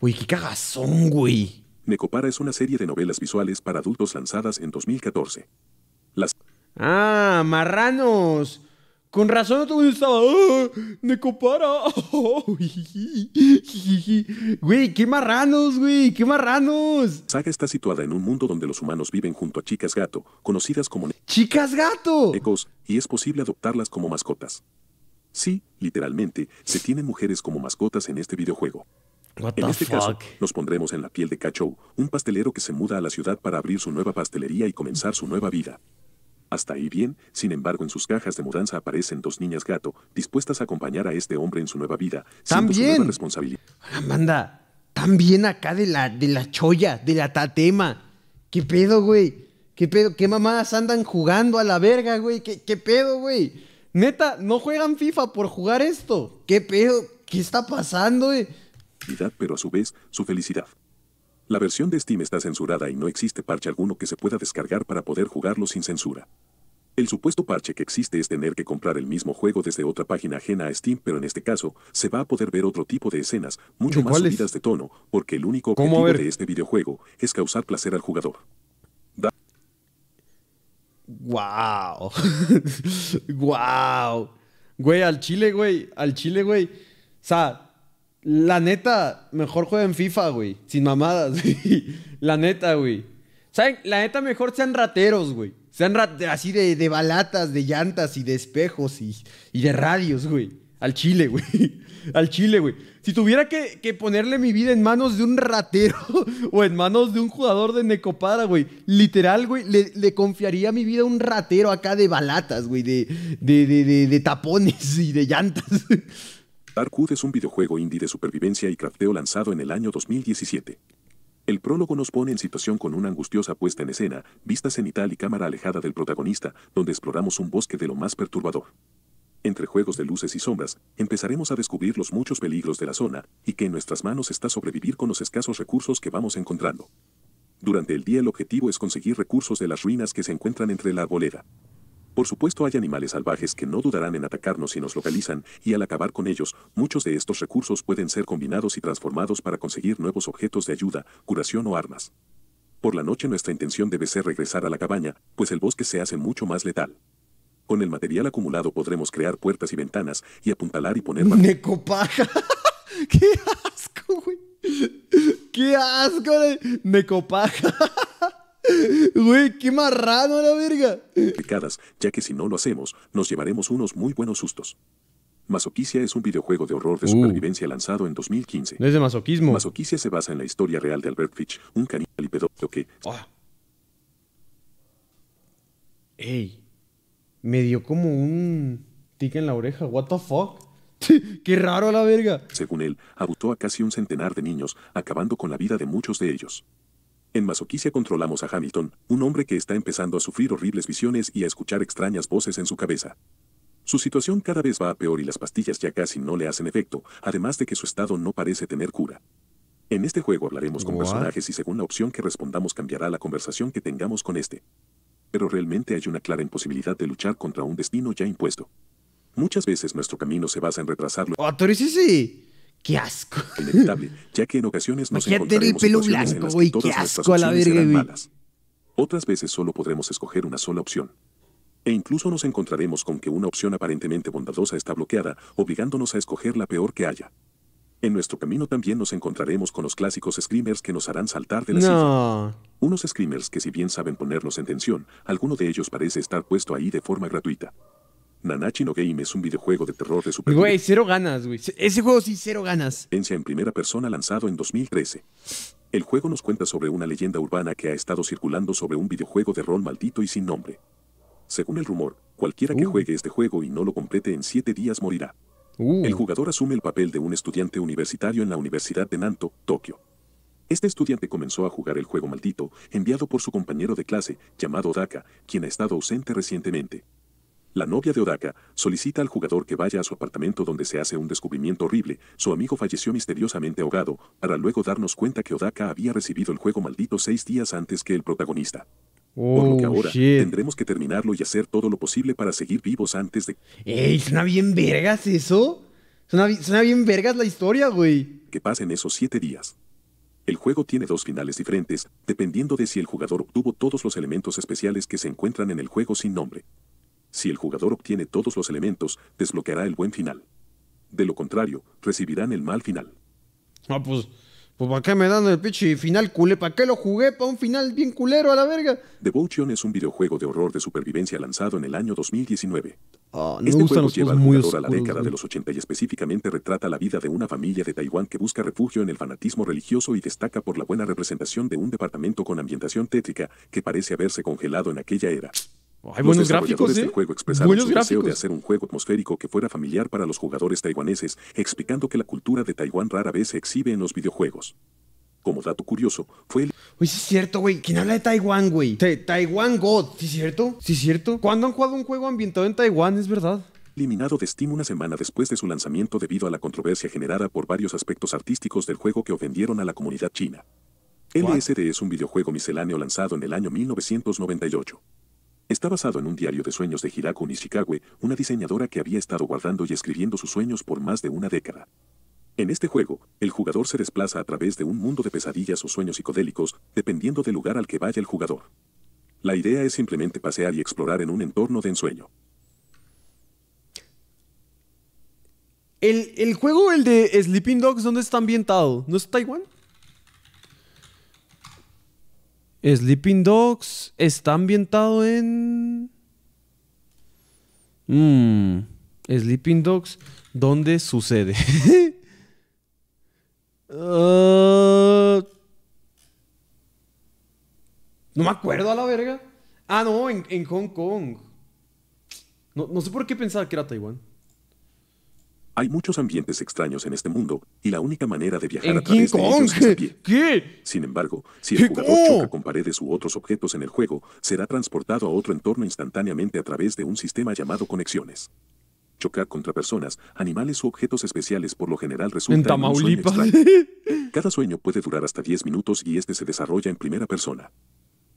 Uy, qué cagazón, güey. Necopara es una serie de novelas visuales para adultos lanzadas en 2014. Las Ah, marranos. Con razón todo el mundo estaba. para ¡Necopara! güey, qué marranos, güey, qué marranos. Saga está situada en un mundo donde los humanos viven junto a chicas gato, conocidas como. ¡Chicas gato! Ecos, y es posible adoptarlas como mascotas. Sí, literalmente, se tienen mujeres como mascotas en este videojuego. What en este caso, nos pondremos en la piel de Cacho, un pastelero que se muda a la ciudad para abrir su nueva pastelería y comenzar su nueva vida. Hasta ahí bien, sin embargo en sus cajas de mudanza aparecen dos niñas gato, dispuestas a acompañar a este hombre en su nueva vida. También. Su responsabilidad. Amanda, también acá de la, de la choya, de la tatema. ¿Qué pedo, güey? ¿Qué pedo? ¿Qué mamadas andan jugando a la verga, güey? ¿Qué, qué pedo, güey? Neta, no juegan FIFA por jugar esto. ¿Qué pedo? ¿Qué está pasando, güey? Pero a su vez, su felicidad. La versión de Steam está censurada y no existe parche alguno que se pueda descargar para poder jugarlo sin censura. El supuesto parche que existe es tener que comprar el mismo juego desde otra página ajena a Steam, pero en este caso, se va a poder ver otro tipo de escenas, mucho más de tono, porque el único objetivo de este videojuego es causar placer al jugador. ¡Guau! ¡Wow! ¡Wow! Güey, al chile, güey, al chile, güey. O sea, la neta, mejor jueguen FIFA, güey. Sin mamadas, güey. La neta, güey. ¿Saben? La neta, mejor sean rateros, güey. Sean así de, balatas, de llantas y de espejos y, de radios, güey. Al chile, güey. Al chile, güey. Si tuviera que, ponerle mi vida en manos de un ratero o en manos de un jugador de Necopara, güey. Literal, güey. Le, le, confiaría mi vida a un ratero acá de balatas, güey. De, de, de, de, de tapones y de llantas. Darkwood es un videojuego indie de supervivencia y crafteo lanzado en el año 2017. El prólogo nos pone en situación con una angustiosa puesta en escena, vista cenital y cámara alejada del protagonista, donde exploramos un bosque de lo más perturbador. Entre juegos de luces y sombras, empezaremos a descubrir los muchos peligros de la zona, y que en nuestras manos está sobrevivir con los escasos recursos que vamos encontrando. Durante el día el objetivo es conseguir recursos de las ruinas que se encuentran entre la arboleda. Por supuesto hay animales salvajes que no dudarán en atacarnos si nos localizan, y al acabar con ellos, muchos de estos recursos pueden ser combinados y transformados para conseguir nuevos objetos de ayuda, curación o armas. Por la noche nuestra intención debe ser regresar a la cabaña, pues el bosque se hace mucho más letal. Con el material acumulado podremos crear puertas y ventanas, y apuntalar y poner... ¡Necopaja! ¡Qué asco, ¡Qué asco! ¡Necopaja! Güey, qué marrano la verga. Picadas, ya que si no lo hacemos, nos llevaremos unos muy buenos sustos. Masoquicia es un videojuego de horror de uh. supervivencia lanzado en 2015. No es de masoquismo. Masoquicia se basa en la historia real de Albert Fitch, un caníbal pedófilo que... Oh. Ey, me dio como un tic en la oreja. What the fuck? ¡Qué raro la verga! Según él, abusó a casi un centenar de niños, acabando con la vida de muchos de ellos. En Masoquicia controlamos a Hamilton, un hombre que está empezando a sufrir horribles visiones y a escuchar extrañas voces en su cabeza. Su situación cada vez va a peor y las pastillas ya casi no le hacen efecto, además de que su estado no parece tener cura. En este juego hablaremos con personajes y según la opción que respondamos cambiará la conversación que tengamos con este. Pero realmente hay una clara imposibilidad de luchar contra un destino ya impuesto. Muchas veces nuestro camino se basa en retrasarlo. ¡Oh, sí! Qué asco. Inevitable, ya que en ocasiones nos encontraremos en las que todas qué asco malas. Otras veces solo podremos escoger una sola opción. E incluso nos encontraremos con que una opción aparentemente bondadosa está bloqueada, obligándonos a escoger la peor que haya. En nuestro camino también nos encontraremos con los clásicos screamers que nos harán saltar de la silla. Unos screamers que si bien saben ponernos en tensión, alguno de ellos parece estar puesto ahí de forma gratuita. Nanachi no Game es un videojuego de terror de Super Güey, cero ganas, güey. Ese juego sí, cero ganas. En primera persona lanzado en 2013. El juego nos cuenta sobre una leyenda urbana que ha estado circulando sobre un videojuego de rol maldito y sin nombre. Según el rumor, cualquiera que uh. juegue este juego y no lo complete en 7 días morirá. Uh. El jugador asume el papel de un estudiante universitario en la Universidad de Nanto, Tokio. Este estudiante comenzó a jugar el juego maldito, enviado por su compañero de clase, llamado Daka, quien ha estado ausente recientemente. La novia de Odaka solicita al jugador que vaya a su apartamento donde se hace un descubrimiento horrible, su amigo falleció misteriosamente ahogado, para luego darnos cuenta que Odaka había recibido el juego maldito seis días antes que el protagonista. Por lo que oh, ahora tendremos que terminarlo y hacer todo lo posible para seguir vivos antes de... ¡Ey! ¿Suena bien vergas eso? Suena, suena bien vergas la historia, güey. Que pasen esos siete días. El juego tiene dos finales diferentes, dependiendo de si el jugador obtuvo todos los elementos especiales que se encuentran en el juego sin nombre. Si el jugador obtiene todos los elementos, desbloqueará el buen final. De lo contrario, recibirán el mal final. Ah, pues, pues ¿para qué me dan el pinche final culé? ¿Para qué lo jugué? ¿Para un final bien culero a la verga? Devotion es un videojuego de horror de supervivencia lanzado en el año 2019. Ah, este juego lleva al jugador a la década de los 80 y específicamente retrata la vida de una familia de Taiwán que busca refugio en el fanatismo religioso y destaca por la buena representación de un departamento con ambientación tétrica que parece haberse congelado en aquella era. Hay los buenos gráficos, del ¿eh? juego expresaron su gráficos. deseo de hacer un juego atmosférico que fuera familiar para los jugadores taiwaneses, explicando que la cultura de Taiwán rara vez se exhibe en los videojuegos. Como dato curioso, fue el... Uy, sí es cierto, güey. ¿Quién habla de Taiwán, güey? Taiwán God, ¿sí es cierto? ¿Sí es cierto? ¿Cuándo han jugado un juego ambientado en Taiwán? Es verdad eliminado de Steam una semana después de su lanzamiento debido a la controversia generada por varios aspectos artísticos del juego que ofendieron a la comunidad china. LSD es un videojuego misceláneo lanzado en el año 1998. Está basado en un diario de sueños de Hirako Nishikawe, una diseñadora que había estado guardando y escribiendo sus sueños por más de una década. En este juego, el jugador se desplaza a través de un mundo de pesadillas o sueños psicodélicos, dependiendo del lugar al que vaya el jugador. La idea es simplemente pasear y explorar en un entorno de ensueño. El, el juego, el de Sleeping Dogs, ¿dónde está ambientado? ¿No es Taiwán? Sleeping Dogs está ambientado en... Mmm. Sleeping Dogs, ¿dónde sucede? Ah. No me acuerdo a la verga. Ah, no, en, Hong Kong. No, no sé por qué pensaba que era Taiwán. Hay muchos ambientes extraños en este mundo, y la única manera de viajar a través de ellos es a pie. Sin embargo, si el jugador choca con paredes u otros objetos en el juego, será transportado a otro entorno instantáneamente a través de un sistema llamado conexiones. Chocar contra personas, animales u objetos especiales por lo general resulta en, en un Cada sueño puede durar hasta 10 minutos y este se desarrolla en primera persona.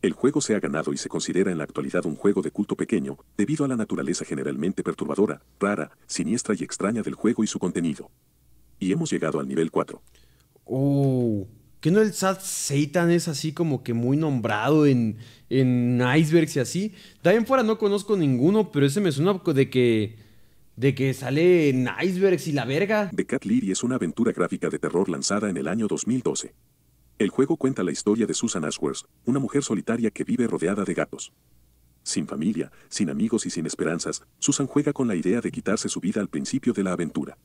El juego se ha ganado y se considera en la actualidad un juego de culto pequeño, debido a la naturaleza generalmente perturbadora, rara, siniestra y extraña del juego y su contenido. Y hemos llegado al nivel 4. ¡Oh! ¿Que no el Sad Satan es así como que muy nombrado en, en icebergs y así? También fuera no conozco ninguno, pero ese me suena de que... De que sale en icebergs y la verga. The Cat es una aventura gráfica de terror lanzada en el año 2012. El juego cuenta la historia de Susan Ashworth, una mujer solitaria que vive rodeada de gatos. Sin familia, sin amigos y sin esperanzas, Susan juega con la idea de quitarse su vida al principio de la aventura.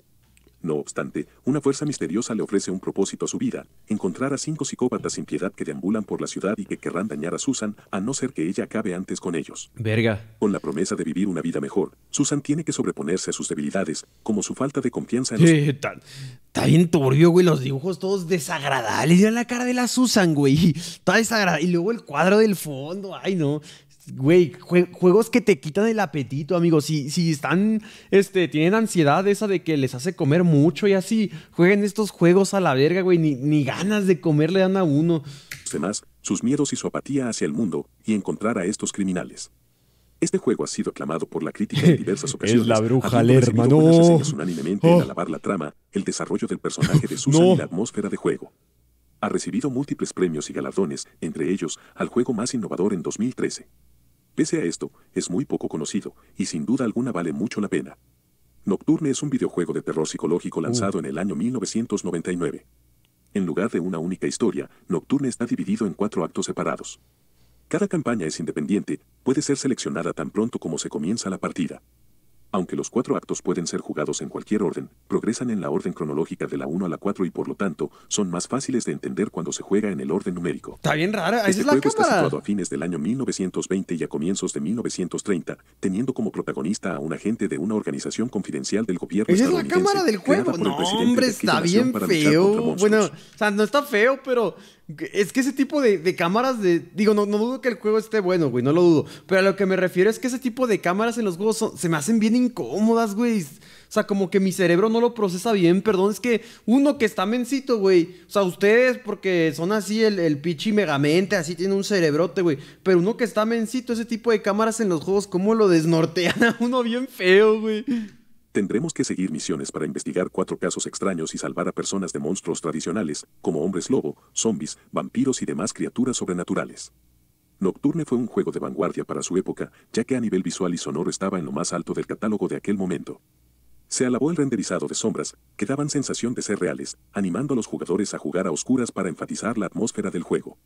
No obstante, una fuerza misteriosa le ofrece un propósito a su vida, encontrar a cinco psicópatas sin piedad que deambulan por la ciudad y que querrán dañar a Susan, a no ser que ella acabe antes con ellos. Verga. Con la promesa de vivir una vida mejor, Susan tiene que sobreponerse a sus debilidades, como su falta de confianza en los... está, bien turbio, güey, los dibujos todos desagradables. Mira la cara de la Susan, güey. Está desagradable. Y luego el cuadro del fondo, ay no. Güey, juegos que te quitan el apetito, amigo. Si, si están, este, tienen ansiedad esa de que les hace comer mucho y así, jueguen estos juegos a la verga, güey. Ni, ganas de comer le dan a uno. Además, sus miedos y su apatía hacia el mundo y encontrar a estos criminales. Este juego ha sido aclamado por la crítica en diversas ocasiones. la bruja Lerma, unánimemente en oh. alabar la trama, el desarrollo del personaje de Susan y la atmósfera de juego. Ha recibido múltiples premios y galardones, entre ellos al juego más innovador en 2013. Pese a esto, es muy poco conocido, y sin duda alguna vale mucho la pena. Nocturne es un videojuego de terror psicológico mm. lanzado en el año 1999. En lugar de una única historia, Nocturne está dividido en cuatro actos separados. Cada campaña es independiente, puede ser seleccionada tan pronto como se comienza la partida. Aunque los cuatro actos pueden ser jugados en cualquier orden, progresan en la orden cronológica de la 1 a la 4 y por lo tanto, son más fáciles de entender cuando se juega en el orden numérico. Está bien rara, esa este es la juego está situado a fines del año 1920 y a comienzos de 1930, teniendo como protagonista a un agente de una organización confidencial del gobierno ¿Esa es la cámara del juego? No, hombre, está bien feo. Bueno, o sea, no está feo, pero es que ese tipo de, cámaras de. Digo, no, no, dudo que el juego esté bueno, güey, no lo dudo. Pero a lo que me refiero es que ese tipo de cámaras en los juegos se me hacen bien incómodas, güey. O sea, como que mi cerebro no lo procesa bien. Perdón, es que uno que está mencito, güey. O sea, ustedes, porque son así el, el pichi megamente, así tiene un cerebrote, güey. Pero uno que está mencito, ese tipo de cámaras en los juegos, ¿cómo lo desnortean a uno bien feo, güey? Tendremos que seguir misiones para investigar cuatro casos extraños y salvar a personas de monstruos tradicionales, como hombres lobo, zombies, vampiros y demás criaturas sobrenaturales. Nocturne fue un juego de vanguardia para su época, ya que a nivel visual y sonoro estaba en lo más alto del catálogo de aquel momento. Se alabó el renderizado de sombras, que daban sensación de ser reales, animando a los jugadores a jugar a oscuras para enfatizar la atmósfera del juego.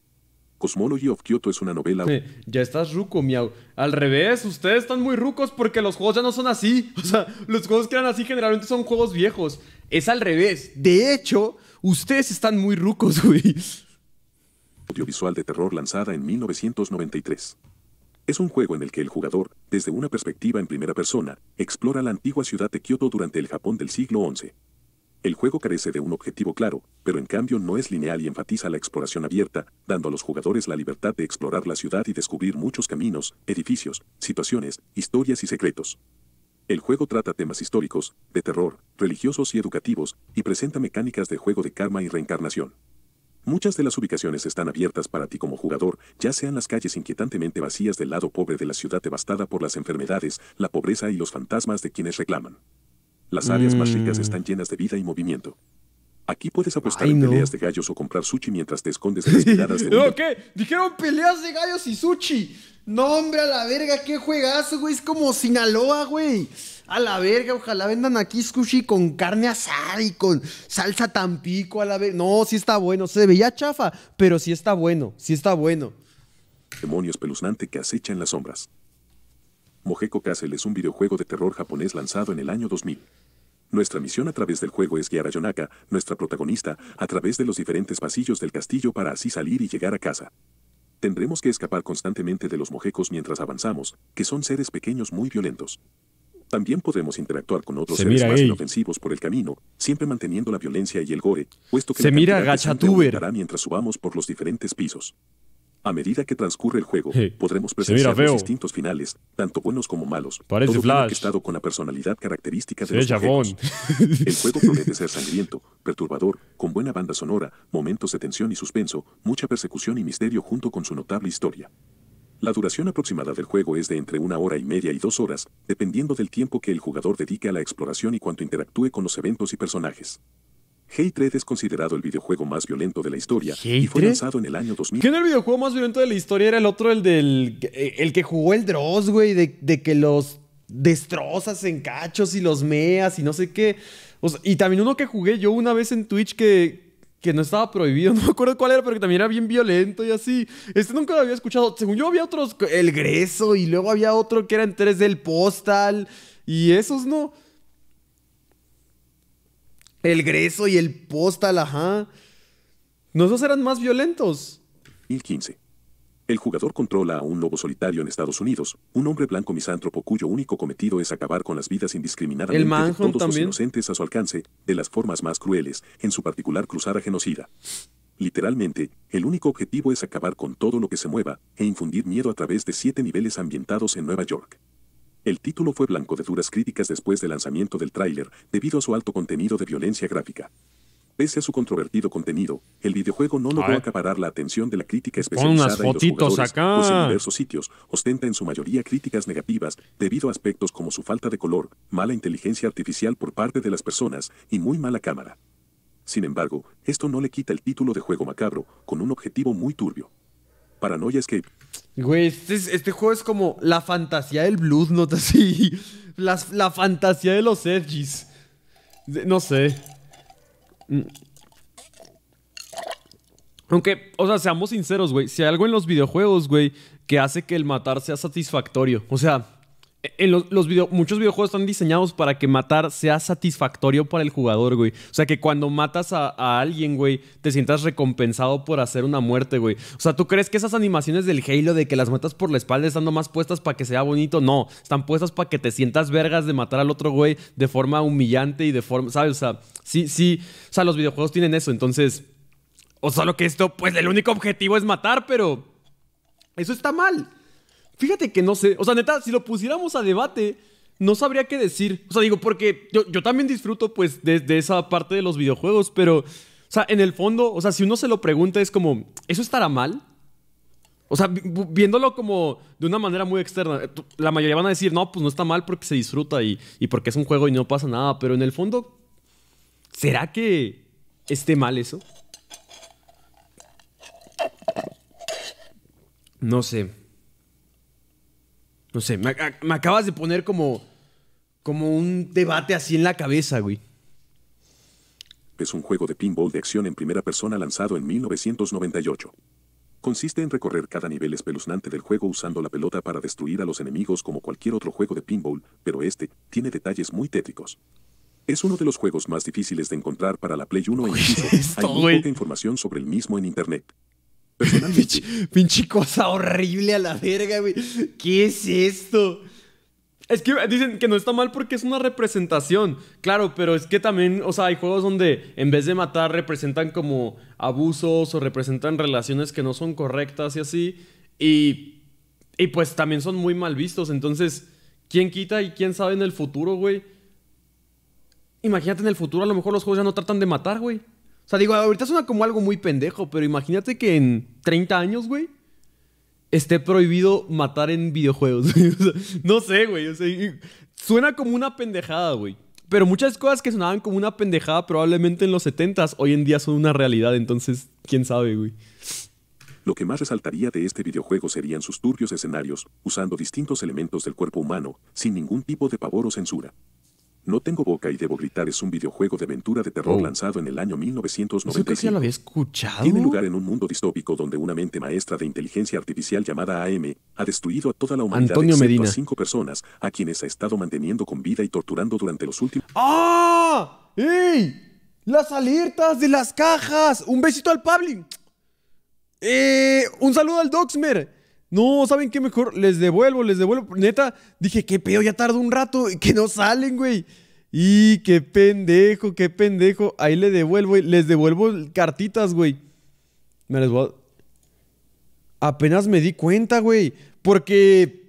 Cosmology of Kyoto es una novela. ya estás ruco, miau. Al revés, ustedes están muy rucos porque los juegos ya no son así. O sea, los juegos que eran así generalmente son juegos viejos. Es al revés. De hecho, ustedes están muy rucos, güey. Audiovisual de terror lanzada en 1993. Es un juego en el que el jugador, desde una perspectiva en primera persona, explora la antigua ciudad de Kyoto durante el Japón del siglo XI. El juego carece de un objetivo claro, pero en cambio no es lineal y enfatiza la exploración abierta, dando a los jugadores la libertad de explorar la ciudad y descubrir muchos caminos, edificios, situaciones, historias y secretos. El juego trata temas históricos, de terror, religiosos y educativos, y presenta mecánicas de juego de karma y reencarnación. Muchas de las ubicaciones están abiertas para ti como jugador, ya sean las calles inquietantemente vacías del lado pobre de la ciudad devastada por las enfermedades, la pobreza y los fantasmas de quienes reclaman. Las áreas más ricas mm. están llenas de vida y movimiento. Aquí puedes apostar en peleas de gallos o comprar sushi mientras te escondes de las miradas de qué? Dijeron peleas de gallos y sushi. No, hombre, a la verga, qué juegazo, güey. Es como Sinaloa, güey. A la verga, ojalá vendan aquí sushi con carne asada y con salsa tampico, a la verga. No, sí está bueno. Se veía chafa, pero sí está bueno, sí está bueno. Demonios espeluznante que acecha en las sombras. Mojeko Castle es un videojuego de terror japonés lanzado en el año 2000. Nuestra misión a través del juego es guiar a Yonaka, nuestra protagonista, a través de los diferentes pasillos del castillo para así salir y llegar a casa. Tendremos que escapar constantemente de los mojecos mientras avanzamos, que son seres pequeños muy violentos. También podremos interactuar con otros seres más inofensivos por el camino, siempre manteniendo la violencia y el gore, puesto que Se mira mira gachatuber. mientras subamos por los diferentes pisos. A medida que transcurre el juego, podremos presenciar distintos finales, tanto buenos como malos. Parece todo Flash. Estado con la personalidad característica de los El juego promete ser sangriento, perturbador, con buena banda sonora, momentos de tensión y suspenso, mucha persecución y misterio junto con su notable historia. La duración aproximada del juego es de entre una hora y media y dos horas, dependiendo del tiempo que el jugador dedique a la exploración y cuanto interactúe con los eventos y personajes. H3 es considerado el videojuego más violento de la historia y fue lanzado en el año 2000. ¿Quién era el videojuego más violento de la historia era el otro, el del. Eh, el que jugó el Dross, güey, de, que los destrozas en cachos y los meas y no sé qué. y también uno que jugué yo una vez en Twitch que, que no estaba prohibido, no me acuerdo cuál era, pero que también era bien violento y así. Este nunca lo había escuchado. Según yo había otros, el Greso y luego había otro que era en 3D Postal y esos no. El Greso y el Postal, ajá. Nosotros eran más violentos. 1015. El jugador controla a un lobo solitario en Estados Unidos, un hombre blanco misántropo cuyo único cometido es acabar con las vidas indiscriminadamente de todos los inocentes a su alcance, de las formas más crueles, en su particular cruzada genocida. Literalmente, el único objetivo es acabar con todo lo que se mueva e infundir miedo a través de siete niveles ambientados en Nueva York. El título fue blanco de duras críticas después del lanzamiento del tráiler, debido a su alto contenido de violencia gráfica. Pese a su controvertido contenido, el videojuego no logró acaparar la atención de la crítica especializada en los jugadores, pues, en diversos sitios ostenta en su mayoría críticas negativas debido a aspectos como su falta de color, mala inteligencia artificial por parte de las personas y muy mala cámara. Sin embargo, esto no le quita el título de juego macabro, con un objetivo muy turbio. Paranoia Escape. Güey, este, este, juego es como la fantasía del blues, ¿no? Así, la, fantasía de los edgys. no sé. Mm. Aunque, o sea, seamos sinceros, güey. Si hay algo en los videojuegos, güey, que hace que el matar sea satisfactorio. O sea, en eh, eh, los, los muchos videojuegos están diseñados para que matar sea satisfactorio para el jugador, güey. O sea, que cuando matas a, a alguien, güey, te sientas recompensado por hacer una muerte, güey. O sea, ¿tú crees que esas animaciones del Halo de que las matas por la espalda están nomás puestas para que sea bonito? No, están puestas para que te sientas vergas de matar al otro, güey, de forma humillante y de forma, ¿sabes? O sea, sí, sí. O sea, los videojuegos tienen eso, entonces... O solo que esto, pues el único objetivo es matar, pero... Eso está mal. Fíjate que no sé. O sea, neta, si lo pusiéramos a debate, no sabría qué decir. O sea, digo, porque yo, también disfruto, pues, de, esa parte de los videojuegos, pero, o sea, en el fondo, o sea, si uno se lo pregunta, es como, ¿eso estará mal? O sea, viéndolo como de una manera muy externa, eh, la mayoría van a decir, no, pues no está mal porque se disfruta y, y porque es un juego y no pasa nada, pero en el fondo, ¿será que esté mal eso? No sé. No sé, me, acabas de poner como, como un debate así en la cabeza, güey. Es un juego de pinball de acción en primera persona lanzado en 1998. Consiste en recorrer cada nivel espeluznante del juego usando la pelota para destruir a los enemigos como cualquier otro juego de pinball, pero este tiene detalles muy tétricos. Es uno de los juegos más difíciles de encontrar para la Play 1 e incluso hay muy poca información sobre el mismo en internet una pinche, cosa horrible a la verga, güey. ¿Qué es esto? Es que dicen que no está mal porque es una representación. Claro, pero es que también, o sea, hay juegos donde en vez de matar representan como abusos o representan relaciones que no son correctas y así. Y, y pues también son muy mal vistos. Entonces, ¿quién quita y quién sabe en el futuro, güey? Imagínate en el futuro, a lo mejor los juegos ya no tratan de matar, güey. O sea, digo, ahorita suena como algo muy pendejo, pero imagínate que en 30 años, güey, esté prohibido matar en videojuegos. no sé, güey. suena como una pendejada, güey. Pero muchas cosas que sonaban como una pendejada probablemente en los 70s, hoy en día son una realidad, entonces, quién sabe, güey. Lo que más resaltaría de este videojuego serían sus turbios escenarios, usando distintos elementos del cuerpo humano, sin ningún tipo de pavor o censura. No tengo boca y debo gritar es un videojuego de aventura de terror oh. lanzado en el año 1995. que ya lo había escuchado. Tiene lugar en un mundo distópico donde una mente maestra de inteligencia artificial llamada AM ha destruido a toda la humanidad excepto Medina. a cinco personas a quienes ha estado manteniendo con vida y torturando durante los últimos. ¡Ah! ¡Ey! ¡Las alertas de las cajas! ¡Un besito al Pablin! Eh, un saludo al Doxmer. No, ¿saben qué mejor? Les devuelvo, les devuelvo. Neta, dije, qué pedo, ya tardó un rato, y que no salen, güey. Y qué pendejo, qué pendejo. Ahí le devuelvo, güey. Les devuelvo cartitas, güey. Me les voy Apenas me di cuenta, güey. Porque...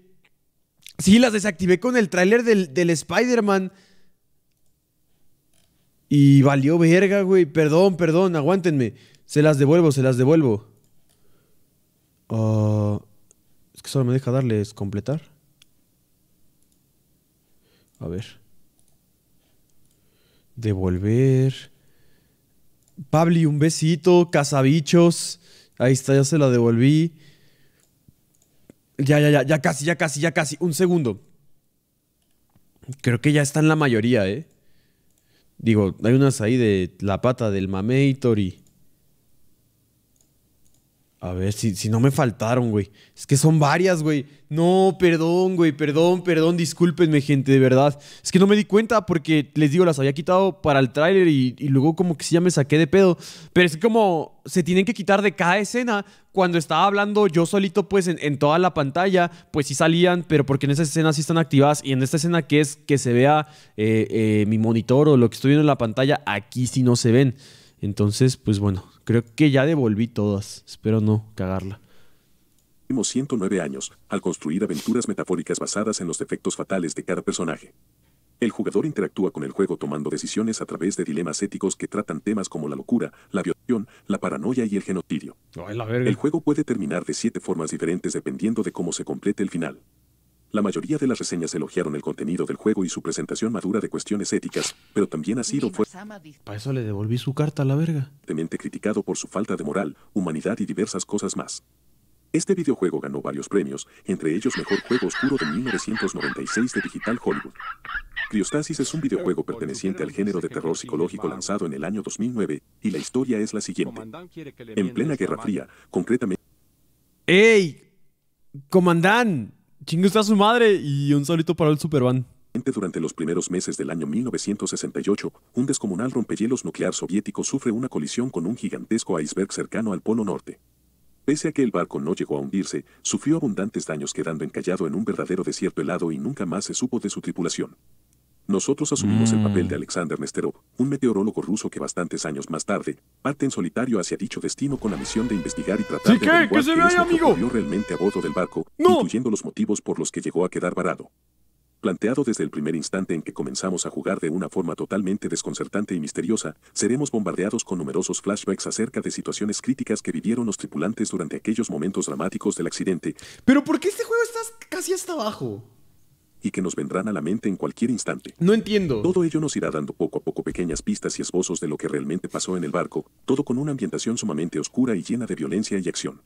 Sí, las desactivé con el tráiler del, Spider-Man. Y valió verga, güey. Perdón, perdón, aguántenme. Se las devuelvo, se las devuelvo. Ah... Es que solo me deja darles completar. A ver. Devolver. Pabli, un besito. Cazabichos. Ahí está, ya se la devolví. Ya, ya, ya, ya casi, ya casi, ya casi. Un segundo. Creo que ya están la mayoría, ¿eh? Digo, hay unas ahí de la pata del Mameitor a ver, si, si no me faltaron, güey. Es que son varias, güey. No, perdón, güey, perdón, perdón, discúlpenme, gente, de verdad. Es que no me di cuenta porque, les digo, las había quitado para el tráiler y, luego como que sí ya me saqué de pedo. Pero es como se tienen que quitar de cada escena. Cuando estaba hablando yo solito, pues, en, toda la pantalla, pues sí salían, pero porque en esa escena sí están activadas. Y en esta escena que es que se vea eh, eh, mi monitor o lo que estoy viendo en la pantalla, aquí sí no se ven. Entonces, pues bueno, Creo que ya devolví todas. Espero no cagarla. Hemos 109 años, al construir aventuras metafóricas basadas en los defectos fatales de cada personaje. El jugador interactúa con el juego tomando decisiones a través de dilemas éticos que tratan temas como la locura, la violación, la paranoia y el genocidio. El juego puede terminar de siete formas diferentes dependiendo de cómo se complete el final. La mayoría de las reseñas elogiaron el contenido del juego y su presentación madura de cuestiones éticas, pero también ha sido fuerte. Para eso le devolví su carta a la verga. criticado por su falta de moral, humanidad y diversas cosas más. Este videojuego ganó varios premios, entre ellos Mejor Juego Oscuro de 1996 de Digital Hollywood. Criostasis es un videojuego perteneciente al género de terror psicológico lanzado en el año 2009, y la historia es la siguiente. En plena este Guerra Fría, concretamente... ¡Ey! ¡Comandán! Chingue usted su madre y un solito para el Superman. Durante los primeros meses del año 1968, un descomunal rompehielos nuclear soviético sufre una colisión con un gigantesco iceberg cercano al Polo Norte. Pese a que el barco no llegó a hundirse, sufrió abundantes daños quedando encallado en un verdadero desierto helado y nunca más se supo de su tripulación. Nosotros asumimos el papel de mm. Alexander Nesterov, un meteorólogo ruso que bastantes años más tarde parte en solitario hacia dicho destino con la misión de investigar y tratar de averiguar qué se ve, es que realmente a bordo del barco, no. incluyendo los motivos por los que llegó a quedar varado. Planteado desde el primer instante en que comenzamos a jugar de una forma totalmente desconcertante y misteriosa, seremos bombardeados con numerosos flashbacks acerca de situaciones críticas que vivieron los tripulantes durante aquellos momentos dramáticos del accidente. Pero ¿por qué este juego está casi hasta abajo? y que nos vendrán a la mente en cualquier instante. No entiendo. Todo ello nos irá dando poco a poco pequeñas pistas y esbozos de lo que realmente pasó en el barco, todo con una ambientación sumamente oscura y llena de violencia y acción.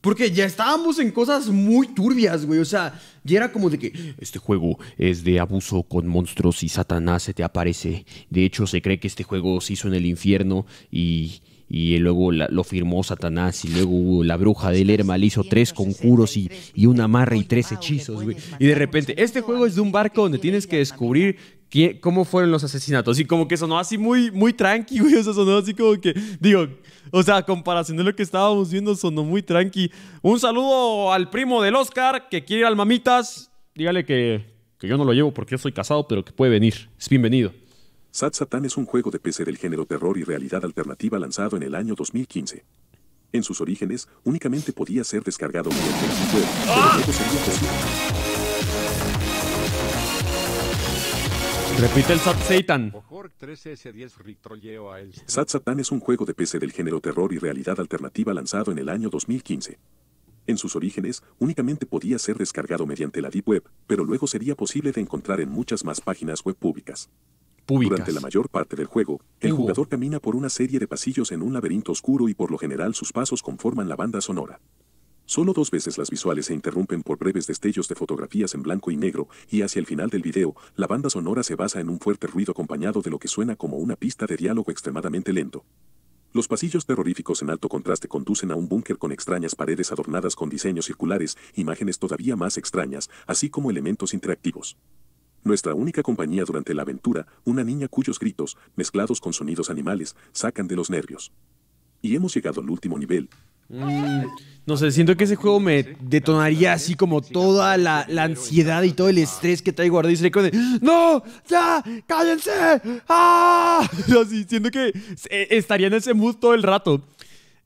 Porque ya estábamos en cosas muy turbias, güey. O sea, ya era como de que este juego es de abuso con monstruos y Satanás se te aparece. De hecho, se cree que este juego se hizo en el infierno y y luego lo firmó Satanás y luego la bruja del Lerma le hizo tres conjuros y, y un y tres hechizos, güey. Y de repente, este juego es de un barco donde tienes que descubrir cómo fueron los asesinatos. Y como que sonó así muy, muy tranqui, güey. O sea, sonó así como que, digo, o sea, comparación de lo que estábamos viendo, sonó muy tranqui. Un saludo al primo del Oscar que quiere ir al Mamitas. Dígale que, que yo no lo llevo porque yo soy casado, pero que puede venir. Es bienvenido. Sat Satan es un juego de PC del género terror y realidad alternativa lanzado en el año 2015. En sus orígenes, únicamente podía ser descargado mediante el sitio, pero sería Repite el Sat Satan. Sat Satan es un juego de PC del género terror y realidad alternativa lanzado en el año 2015. En sus orígenes, únicamente podía ser descargado mediante la Deep Web, pero luego sería posible de encontrar en muchas más páginas web públicas. Durante la mayor parte del juego, el jugador camina por una serie de pasillos en un laberinto oscuro y por lo general sus pasos conforman la banda sonora. Solo dos veces las visuales se interrumpen por breves destellos de fotografías en blanco y negro, y hacia el final del video, la banda sonora se basa en un fuerte ruido acompañado de lo que suena como una pista de diálogo extremadamente lento. Los pasillos terroríficos en alto contraste conducen a un búnker con extrañas paredes adornadas con diseños circulares, imágenes todavía más extrañas, así como elementos interactivos. Nuestra única compañía durante la aventura, una niña cuyos gritos, mezclados con sonidos animales, sacan de los nervios. Y hemos llegado al último nivel. no sé, siento que ese juego me detonaría así como toda la, ansiedad y todo el estrés que traigo guardado de, ¡No! ¡Ya! ¡Cállense! ¡Ah! Así, siento que estaría en ese mood todo el rato.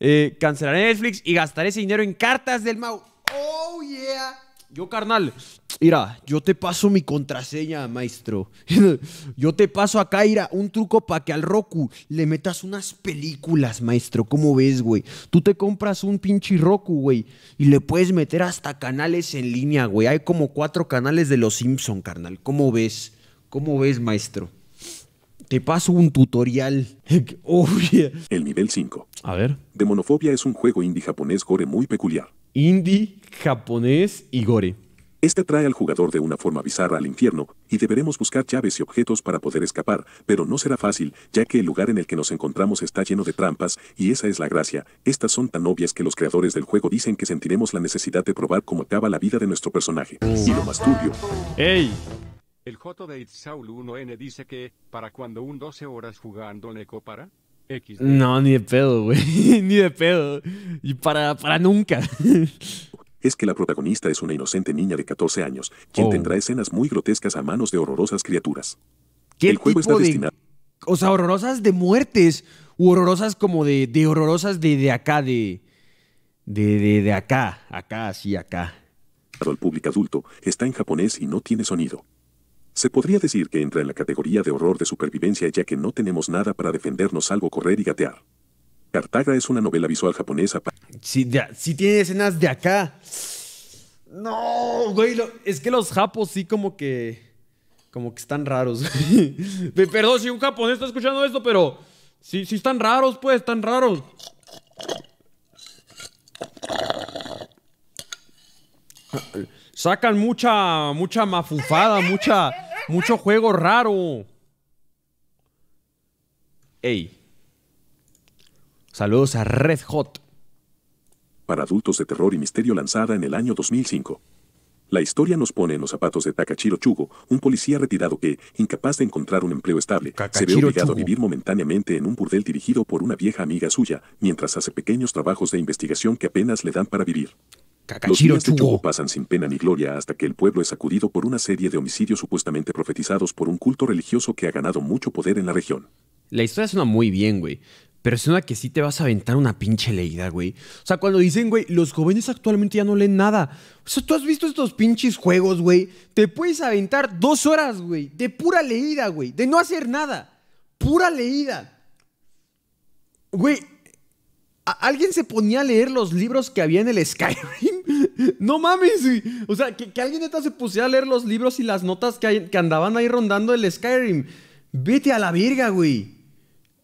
Eh, cancelaré Netflix y gastaré ese dinero en cartas del Mau. ¡Oh, yeah! Yo, carnal, mira, yo te paso mi contraseña, maestro. yo te paso acá, mira, un truco para que al Roku le metas unas películas, maestro. ¿Cómo ves, güey? Tú te compras un pinche Roku, güey, y le puedes meter hasta canales en línea, güey. Hay como cuatro canales de los Simpson, carnal. ¿Cómo ves? ¿Cómo ves, maestro? Te paso un tutorial. El nivel 5. A ver. Demonofobia es un juego indie japonés gore muy peculiar indie, japonés y gore. Este trae al jugador de una forma bizarra al infierno, y deberemos buscar llaves y objetos para poder escapar, pero no será fácil, ya que el lugar en el que nos encontramos está lleno de trampas, y esa es la gracia, estas son tan obvias que los creadores del juego dicen que sentiremos la necesidad de probar cómo acaba la vida de nuestro personaje. Y lo más turbio. ¡Ey! El Joto de Itzaul 1N dice que, para cuando un 12 horas jugando le para no, ni de pedo, güey. ni de pedo. Y para, para nunca. es que la protagonista es una inocente niña de 14 años, quien oh. tendrá escenas muy grotescas a manos de horrorosas criaturas. ¿Qué el juego está destinado. O sea, horrorosas de muertes. U horrorosas como de. horrorosas de, acá, de. De, acá, acá, así, acá. Para el público adulto, está en japonés y no tiene sonido. Se podría decir que entra en la categoría de horror de supervivencia ya que no tenemos nada para defendernos salvo correr y gatear. Cartaga es una novela visual japonesa. Sí, si tiene escenas de acá. No, güey, es que los japos sí como que... Como que están raros. Perdón si un japonés está escuchando esto, pero... Sí, sí están raros, pues, están raros. Sacan mucha, mucha mafufada, mucha, mucho juego raro. Ey. Saludos a Red Hot. Para adultos de terror y misterio lanzada en el año 2005. La historia nos pone en los zapatos de Takachiro Chugo, un policía retirado que, incapaz de encontrar un empleo estable, se ve obligado a vivir momentáneamente en un burdel dirigido por una vieja amiga suya, mientras hace pequeños trabajos de investigación que apenas le dan para vivir. Los días pasan sin pena ni gloria hasta que el pueblo es sacudido por una serie de homicidios supuestamente profetizados por un culto religioso que ha ganado mucho poder en la región. La historia suena muy bien, güey. Pero suena que sí te vas a aventar una pinche leída, güey. O sea, cuando dicen, güey, los jóvenes actualmente ya no leen nada. O sea, tú has visto estos pinches juegos, güey. Te puedes aventar dos horas, güey, de pura leída, güey. De no hacer nada. Pura leída. Güey, alguien se ponía a leer los libros que había en el Skyrim. no mames, güey. O sea, que, alguien neta se pusiera a leer los libros y las notas que, andaban ahí rondando el Skyrim. Vete a la virga, güey.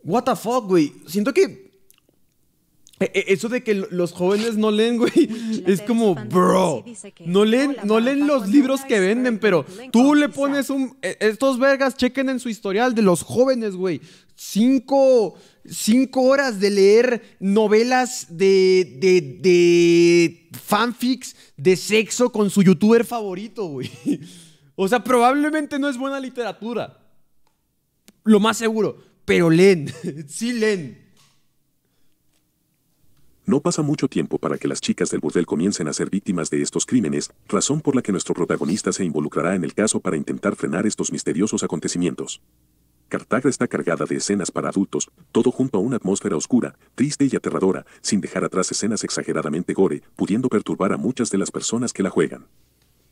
What the fuck, güey. Siento que e, e, eso de que los jóvenes no leen, güey, es como, bro, no leen, no leen los libros que venden, pero tú le pones un... E, estos vergas chequen en su historial de los jóvenes, güey. Cinco, horas de leer novelas de, de, de fanfics de sexo con su youtuber favorito, güey. O sea, probablemente no es buena literatura. Lo más seguro, pero leen, sí leen. No pasa mucho tiempo para que las chicas del burdel comiencen a ser víctimas de estos crímenes, razón por la que nuestro protagonista se involucrará en el caso para intentar frenar estos misteriosos acontecimientos. Cartagra está cargada de escenas para adultos, todo junto a una atmósfera oscura, triste y aterradora, sin dejar atrás escenas exageradamente gore, pudiendo perturbar a muchas de las personas que la juegan.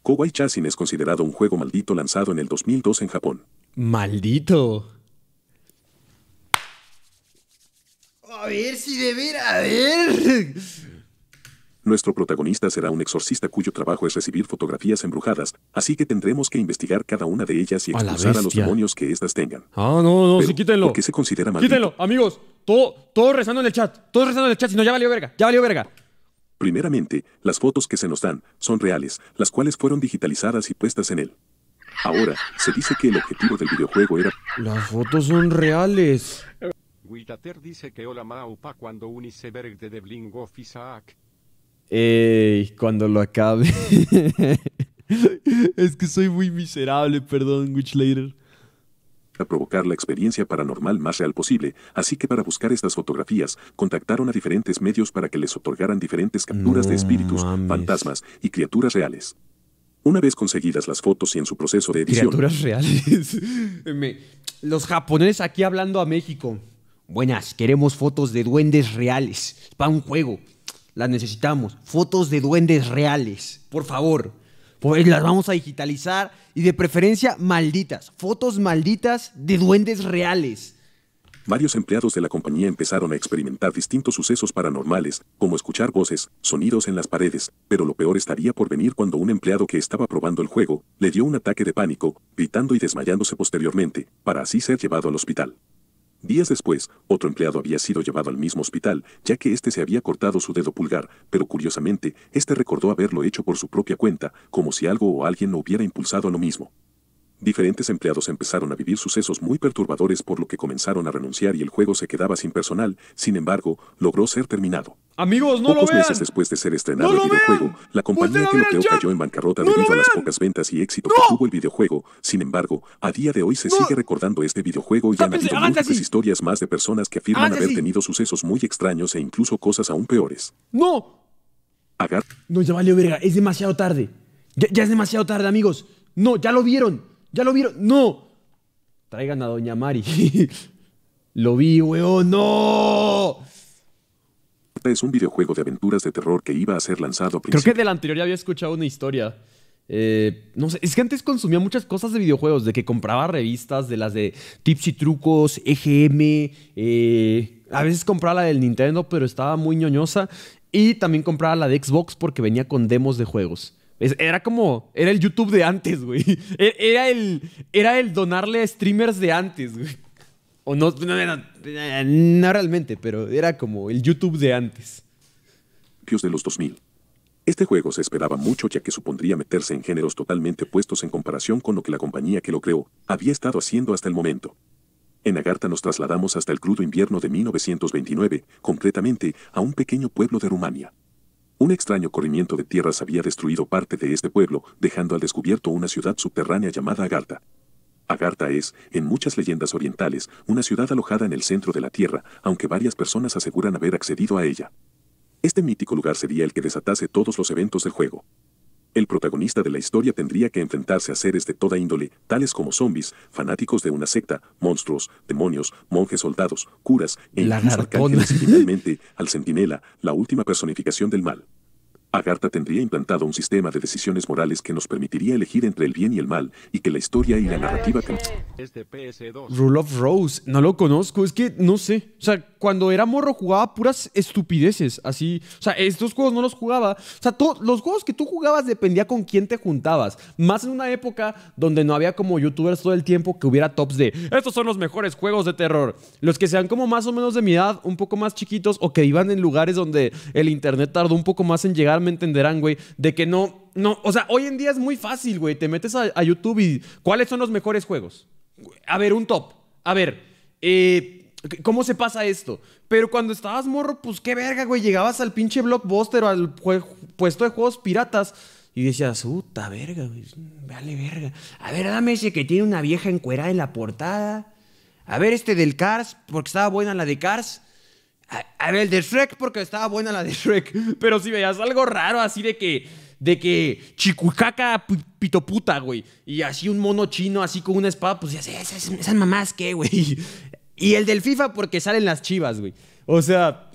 Kowai Chasin es considerado un juego maldito lanzado en el 2002 en Japón. ¡Maldito! A ver si de ver, a ver. Nuestro protagonista será un exorcista cuyo trabajo es recibir fotografías embrujadas, así que tendremos que investigar cada una de ellas y expulsar a, los demonios que éstas tengan. Ah, no, no, sí, quítenlo. ¿Por se considera maldito? Quítenlo, amigos. Todo, todo rezando en el chat. Todos rezando en el chat, si no, ya valió verga. Ya valió verga. Primeramente, las fotos que se nos dan son reales, las cuales fueron digitalizadas y puestas en él. Ahora, se dice que el objetivo del videojuego era... Las fotos son reales. Guitater dice que hola maupa cuando un iceberg de Deblingo of Ey, cuando lo acabe. es que soy muy miserable, perdón, Witchlater. A provocar la experiencia paranormal más real posible, así que para buscar estas fotografías, contactaron a diferentes medios para que les otorgaran diferentes capturas de espíritus, fantasmas y criaturas reales. Una vez conseguidas las fotos y en su proceso de edición. Criaturas reales. los japoneses aquí hablando a México. Buenas, queremos fotos de duendes reales. Para un juego. Las necesitamos. Fotos de duendes reales. Por favor. Pues las vamos a digitalizar y de preferencia malditas. Fotos malditas de duendes reales. Varios empleados de la compañía empezaron a experimentar distintos sucesos paranormales, como escuchar voces, sonidos en las paredes, pero lo peor estaría por venir cuando un empleado que estaba probando el juego, le dio un ataque de pánico, gritando y desmayándose posteriormente, para así ser llevado al hospital. Días después, otro empleado había sido llevado al mismo hospital, ya que éste se había cortado su dedo pulgar, pero curiosamente, éste recordó haberlo hecho por su propia cuenta, como si algo o alguien lo hubiera impulsado a lo mismo diferentes empleados empezaron a vivir sucesos muy perturbadores por lo que comenzaron a renunciar y el juego se quedaba sin personal, sin embargo, logró ser terminado. Amigos, no Pocos meses después de ser estrenado el videojuego, la compañía que lo creó cayó en bancarrota debido a las pocas ventas y éxito que tuvo el videojuego. Sin embargo, a día de hoy se sigue recordando este videojuego y han habido muchas historias más de personas que afirman haber tenido sucesos muy extraños e incluso cosas aún peores. ¡No! Agar. No, ya valió verga, es demasiado tarde. ya es demasiado tarde, amigos. No, ya lo vieron. ¿Ya lo vieron? ¡No! Traigan a Doña Mari. lo vi, weón. ¡No! Es un videojuego de aventuras de terror que iba a ser lanzado Creo que de la anterior ya había escuchado una historia. Eh, no sé, es que antes consumía muchas cosas de videojuegos, de que compraba revistas, de las de tips y trucos, EGM, eh, a veces compraba la del Nintendo, pero estaba muy ñoñosa, y también compraba la de Xbox porque venía con demos de juegos era como. Era el YouTube de antes, güey. E, era el. Era el donarle a streamers de antes, güey. O no no, no. no, realmente, pero era como el YouTube de antes. de los 2000. Este juego se esperaba mucho ya que supondría meterse en géneros totalmente opuestos en comparación con lo que la compañía que lo creó había estado haciendo hasta el momento. En Agartha nos trasladamos hasta el crudo invierno de 1929, concretamente a un pequeño pueblo de Rumania. Un extraño corrimiento de tierras había destruido parte de este pueblo, dejando al descubierto una ciudad subterránea llamada Agartha. Agartha es, en muchas leyendas orientales, una ciudad alojada en el centro de la Tierra, aunque varias personas aseguran haber accedido a ella. Este mítico lugar sería el que desatase todos los eventos del juego el protagonista de la historia tendría que enfrentarse a seres de toda índole, tales como zombies, fanáticos de una secta, monstruos, demonios, monjes soldados, curas, e incluso y finalmente, al centinela, la última personificación del mal. Agartha tendría implantado un sistema de decisiones morales que nos permitiría elegir entre el bien y el mal, y que la historia y la narrativa... Este Rule of Rose, no lo conozco, es que no sé. O sea, cuando era morro jugaba puras estupideces, así... O sea, estos juegos no los jugaba. O sea, todos los juegos que tú jugabas dependía con quién te juntabas. Más en una época donde no había como youtubers todo el tiempo que hubiera tops de... Estos son los mejores juegos de terror. Los que sean como más o menos de mi edad, un poco más chiquitos, o que iban en lugares donde el internet tardó un poco más en llegar me entenderán, güey, de que no, no, o sea, hoy en día es muy fácil, güey, te metes a, YouTube y ¿cuáles son los mejores juegos? A ver, un top. A ver, eh, ¿Cómo se pasa esto? Pero cuando estabas morro, pues qué verga, güey. Llegabas al pinche blockbuster o al puesto de juegos piratas y decías, puta verga, güey. Vale verga. A ver, dame ese que tiene una vieja encuerada en la portada. A ver, este del Cars, porque estaba buena la de Cars. A, ver, el de Shrek, porque estaba buena la de Shrek. Pero si veías algo raro así de que. De que chicucaca pitoputa, güey. Y así un mono chino así con una espada, pues ya sé, esas, mamás qué, güey. Y el del FIFA porque salen las chivas, güey. O sea.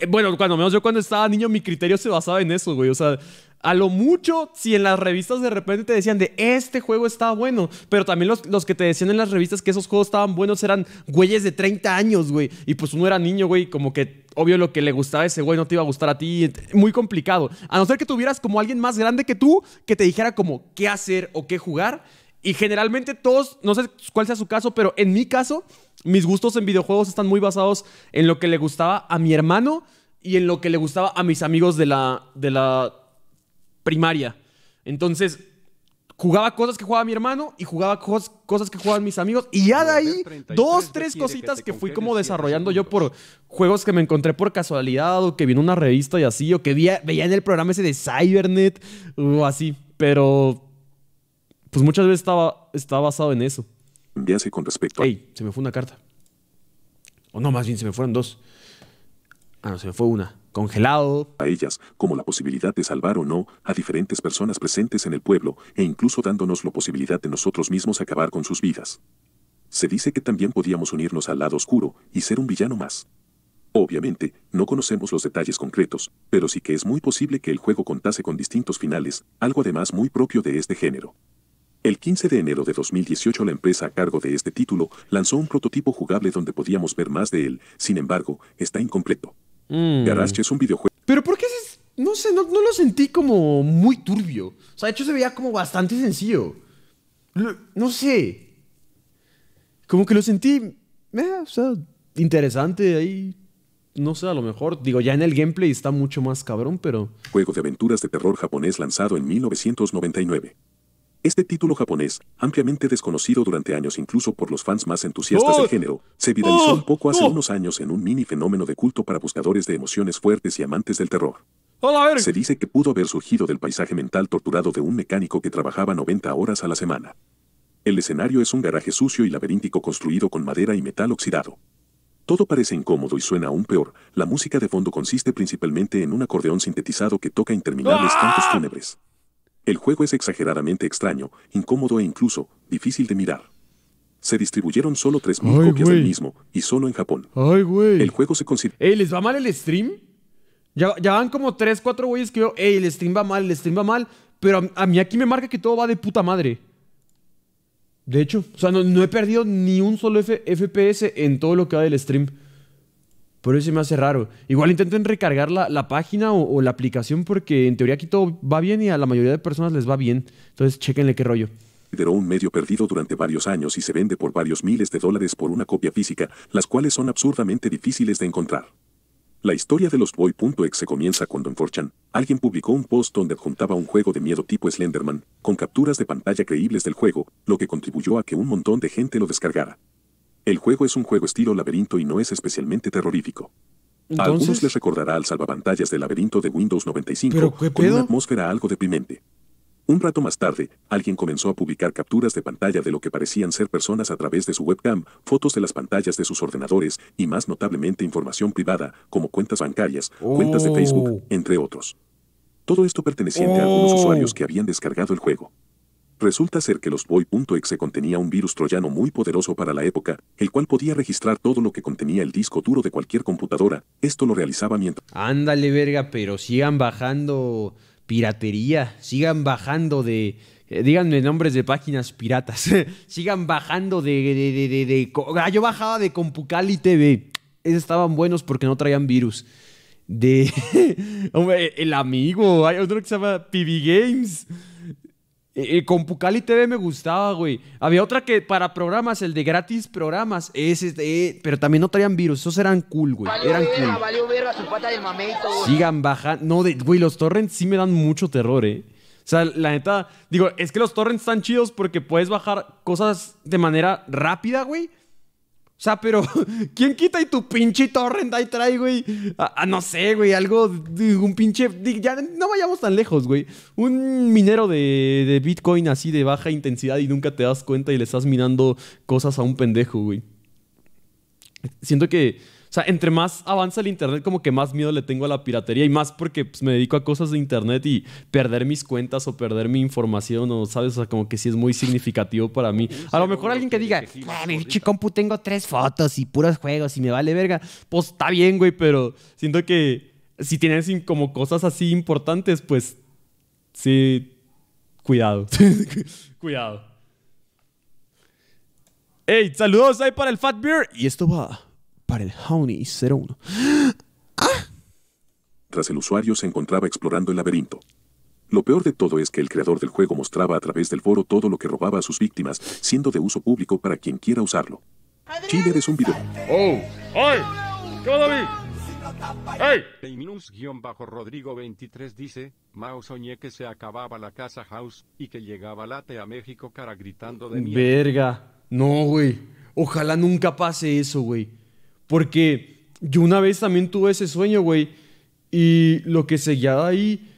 Eh, bueno, cuando me yo cuando estaba niño, mi criterio se basaba en eso, güey. O sea, a lo mucho, si en las revistas de repente te decían de este juego está bueno, pero también los, los que te decían en las revistas que esos juegos estaban buenos eran güeyes de 30 años, güey. Y pues uno era niño, güey, como que obvio lo que le gustaba a ese güey no te iba a gustar a ti. Muy complicado. A no ser que tuvieras como alguien más grande que tú que te dijera como qué hacer o qué jugar. Y generalmente todos, no sé cuál sea su caso, pero en mi caso, mis gustos en videojuegos están muy basados en lo que le gustaba a mi hermano y en lo que le gustaba a mis amigos de la, de la primaria. Entonces, jugaba cosas que jugaba mi hermano y jugaba cosas que jugaban mis amigos. Y ya de ahí, dos, tres cositas que, fui como desarrollando yo por juegos que me encontré por casualidad o que vi una revista y así, o que veía en el programa ese de Cybernet o así. Pero, pues muchas veces estaba, estaba basado en eso. sé con respecto a... Ey, se me fue una carta. O no, más bien se me fueron dos. Ah, no, se me fue una congelado. A ellas, como la posibilidad de salvar o no a diferentes personas presentes en el pueblo, e incluso dándonos la posibilidad de nosotros mismos acabar con sus vidas. Se dice que también podíamos unirnos al lado oscuro y ser un villano más. Obviamente, no conocemos los detalles concretos, pero sí que es muy posible que el juego contase con distintos finales, algo además muy propio de este género. El 15 de enero de 2018 la empresa a cargo de este título lanzó un prototipo jugable donde podíamos ver más de él, sin embargo, está incompleto. Mm. es un videojuego. Pero ¿por qué es, no sé, no, lo sentí como muy turbio? O sea, de hecho se veía como bastante sencillo. no sé. Como que lo sentí, eh, o sea, interesante ahí. No sé, a lo mejor, digo, ya en el gameplay está mucho más cabrón, pero... Juego de aventuras de terror japonés lanzado en 1999. Este título japonés, ampliamente desconocido durante años incluso por los fans más entusiastas del oh, género, se viralizó un oh, poco hace oh. unos años en un mini fenómeno de culto para buscadores de emociones fuertes y amantes del terror. Se dice que pudo haber surgido del paisaje mental torturado de un mecánico que trabajaba 90 horas a la semana. El escenario es un garaje sucio y laberíntico construido con madera y metal oxidado. Todo parece incómodo y suena aún peor. La música de fondo consiste principalmente en un acordeón sintetizado que toca interminables cantos ¡Ah! fúnebres. El juego es exageradamente extraño, incómodo e incluso difícil de mirar. Se distribuyeron solo 3.000 copias del mismo, y solo en Japón. Ay, güey. El juego se considera... Ey, ¿les va mal el stream? Ya, van como 3, 4 güeyes que veo. Ey, el stream va mal, el stream va mal. Pero a, mí aquí me marca que todo va de puta madre. De hecho, o sea, no, he perdido ni un solo FPS en todo lo que va del stream. Por eso se me hace raro. Igual intenten recargar la, página o, la aplicación porque en teoría aquí todo va bien y a la mayoría de personas les va bien. Entonces, chequenle qué rollo. Lideró un medio perdido durante varios años y se vende por varios miles de dólares por una copia física, las cuales son absurdamente difíciles de encontrar. La historia de los Boy.exe comienza cuando en 4 alguien publicó un post donde adjuntaba un juego de miedo tipo Slenderman, con capturas de pantalla creíbles del juego, lo que contribuyó a que un montón de gente lo descargara. El juego es un juego estilo laberinto y no es especialmente terrorífico. A algunos les recordará al salvapantallas del laberinto de Windows 95 con una atmósfera algo deprimente. Un rato más tarde, alguien comenzó a publicar capturas de pantalla de lo que parecían ser personas a través de su webcam, fotos de las pantallas de sus ordenadores y más notablemente información privada, como cuentas bancarias, cuentas de Facebook, oh. entre otros. Todo esto perteneciente a algunos oh. usuarios que habían descargado el juego. Resulta ser que los boy.exe contenía un virus troyano muy poderoso para la época, el cual podía registrar todo lo que contenía el disco duro de cualquier computadora. Esto lo realizaba mientras... Ándale, verga, pero sigan bajando piratería, sigan bajando de... Eh, díganme nombres de páginas piratas. sigan bajando de... de, ah, yo bajaba de Compucali TV. estaban buenos porque no traían virus. De... Hombre, el amigo. Hay otro que se llama PB Games con Pucali TV me gustaba, güey. Había otra que para programas, el de gratis programas. Ese, pero también no traían virus. Esos eran cool, güey. eran Sigan bajando. No, de, güey, los torrents sí me dan mucho terror, eh. O sea, la neta, digo, es que los torrents están chidos porque puedes bajar cosas de manera rápida, güey. O sea, pero ¿quién quita y tu pinche torrent y trae, güey? Ah, ah, no sé, güey, algo, un pinche... Ya no vayamos tan lejos, güey. Un minero de, de, Bitcoin así de baja intensidad y nunca te das cuenta y le estás minando cosas a un pendejo, güey. Siento que sea, entre más avanza el Internet, como que más miedo le tengo a la piratería y más porque pues, me dedico a cosas de Internet y perder mis cuentas o perder mi información o, ¿sabes? O sea, como que sí es muy significativo para mí. A lo mejor alguien que diga, mi compu tengo tres fotos y puros juegos y me vale verga. Pues está bien, güey, pero siento que si tienes como cosas así importantes, pues sí, cuidado. cuidado. Hey, saludos ahí para el Fat Beer. Y esto va para el Honey 01. ¡Ah! Tras el usuario se encontraba explorando el laberinto. Lo peor de todo es que el creador del juego mostraba a través del foro todo lo que robaba a sus víctimas, siendo de uso público para quien quiera usarlo. Chile es un video. ¡Oh! minus ¡Todavía! bajo Peinus-Rodrigo 23 dice, Mao soñé que se acababa la casa house y que llegaba late a México cara gritando de mierda. Verga. No, güey. Ojalá nunca pase eso, güey. Porque yo una vez también tuve ese sueño, güey. Y lo que seguía ahí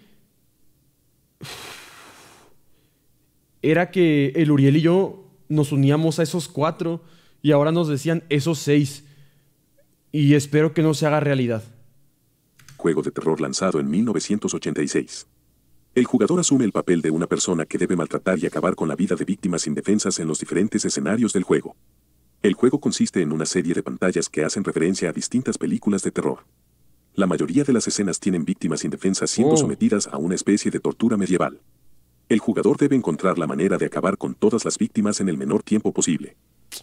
era que el Uriel y yo nos uníamos a esos cuatro y ahora nos decían esos seis. Y espero que no se haga realidad. Juego de terror lanzado en 1986. El jugador asume el papel de una persona que debe maltratar y acabar con la vida de víctimas indefensas en los diferentes escenarios del juego. El juego consiste en una serie de pantallas que hacen referencia a distintas películas de terror. La mayoría de las escenas tienen víctimas indefensas siendo oh. sometidas a una especie de tortura medieval. El jugador debe encontrar la manera de acabar con todas las víctimas en el menor tiempo posible.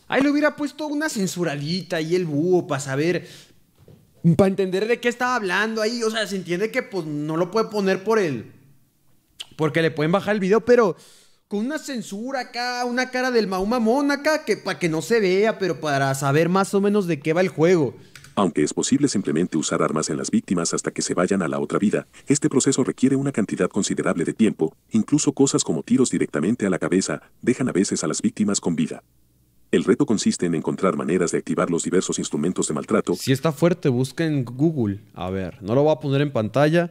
Ahí le hubiera puesto una censuradita y el búho para saber, para entender de qué estaba hablando ahí. O sea, se entiende que pues no lo puede poner por el, Porque le pueden bajar el video, pero con una censura acá, una cara del Mauma acá, que para que no se vea, pero para saber más o menos de qué va el juego. Aunque es posible simplemente usar armas en las víctimas hasta que se vayan a la otra vida, este proceso requiere una cantidad considerable de tiempo, incluso cosas como tiros directamente a la cabeza, dejan a veces a las víctimas con vida. El reto consiste en encontrar maneras de activar los diversos instrumentos de maltrato. Si está fuerte, busca en Google. A ver, no lo voy a poner en pantalla.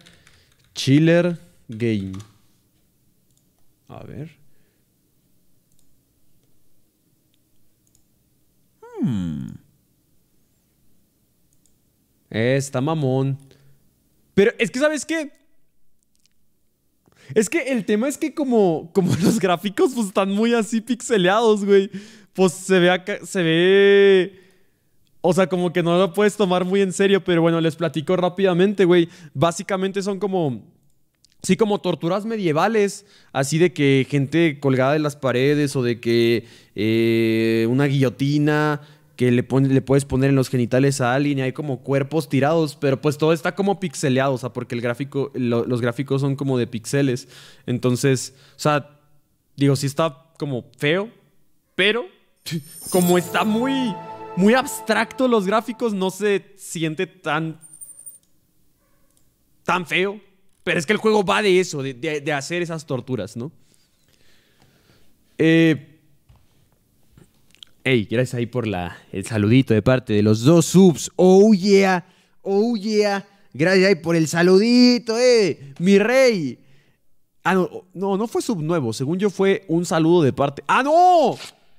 Chiller Game. A ver. Está mamón. Pero es que, ¿sabes qué? Es que el tema es que como, como los gráficos pues, están muy así pixeleados, güey. Pues se ve se ve... O sea, como que no lo puedes tomar muy en serio, pero bueno, les platico rápidamente, güey. Básicamente son como Sí, como torturas medievales, así de que gente colgada de las paredes o de que eh, una guillotina que le, puedes poner en los genitales a alguien y hay como cuerpos tirados, pero pues todo está como pixeleado, o sea, porque los gráficos son como de pixeles. Entonces, o sea, digo, sí está como feo, pero como está muy, muy abstracto los gráficos, no se siente tan, tan feo. Pero es que el juego va de eso, de, hacer esas torturas, ¿no? Eh. Hey, gracias ahí por la, el saludito de parte de los dos subs. Oh yeah, oh yeah. Gracias ahí por el saludito, eh. Mi rey. Ah, no, oh, no, no fue sub nuevo. Según yo fue un saludo de parte. ¡Ah, no!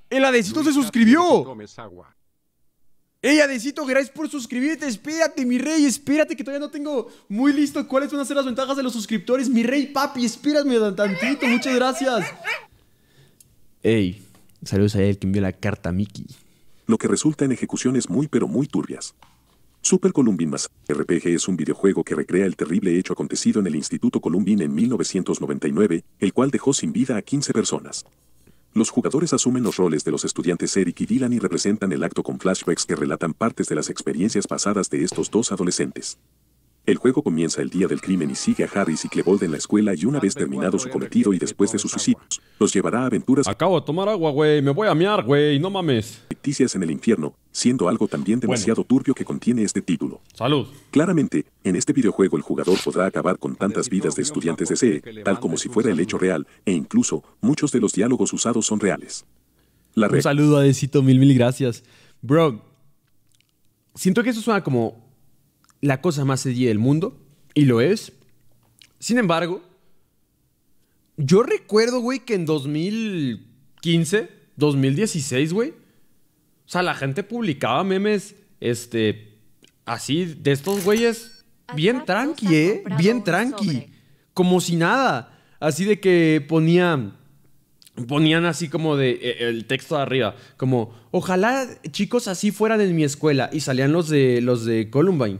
El Adecito se suscribió. Agua. Ey, Adecito, gracias por suscribirte. Espérate, mi rey, espérate que todavía no tengo muy listo cuáles van a ser las ventajas de los suscriptores. Mi rey, papi, espérame tantito. Muchas gracias. Ey, saludos a él que envió la carta a Mickey. Lo que resulta en ejecuciones muy pero muy turbias. Super Columbine más RPG es un videojuego que recrea el terrible hecho acontecido en el Instituto Columbine en 1999, el cual dejó sin vida a 15 personas. Los jugadores asumen los roles de los estudiantes Eric y Dylan y representan el acto con flashbacks que relatan partes de las experiencias pasadas de estos dos adolescentes. El juego comienza el día del crimen y sigue a Harris y Clebold en la escuela y una vez terminado su cometido y después de sus suicidios, los llevará a aventuras... Acabo de tomar agua, güey. Me voy a mear, güey. No mames. ...ficticias en el infierno, siendo algo también demasiado turbio que contiene este título. Salud. Claramente, en este videojuego el jugador podrá acabar con tantas vidas de estudiantes de CE, tal como si fuera el hecho real, e incluso, muchos de los diálogos usados son reales. La Un saludo a Decito, mil mil gracias. Bro, siento que eso suena como la cosa más sedía del mundo, y lo es. Sin embargo, yo recuerdo, güey, que en 2015, 2016, güey, o sea, la gente publicaba memes, este, así, de estos güeyes, bien tranqui, ¿eh? Bien tranqui. Como si nada. Así de que ponían, ponían así como de e, el texto de arriba, como, ojalá chicos así fueran en mi escuela. Y salían los de, los de Columbine.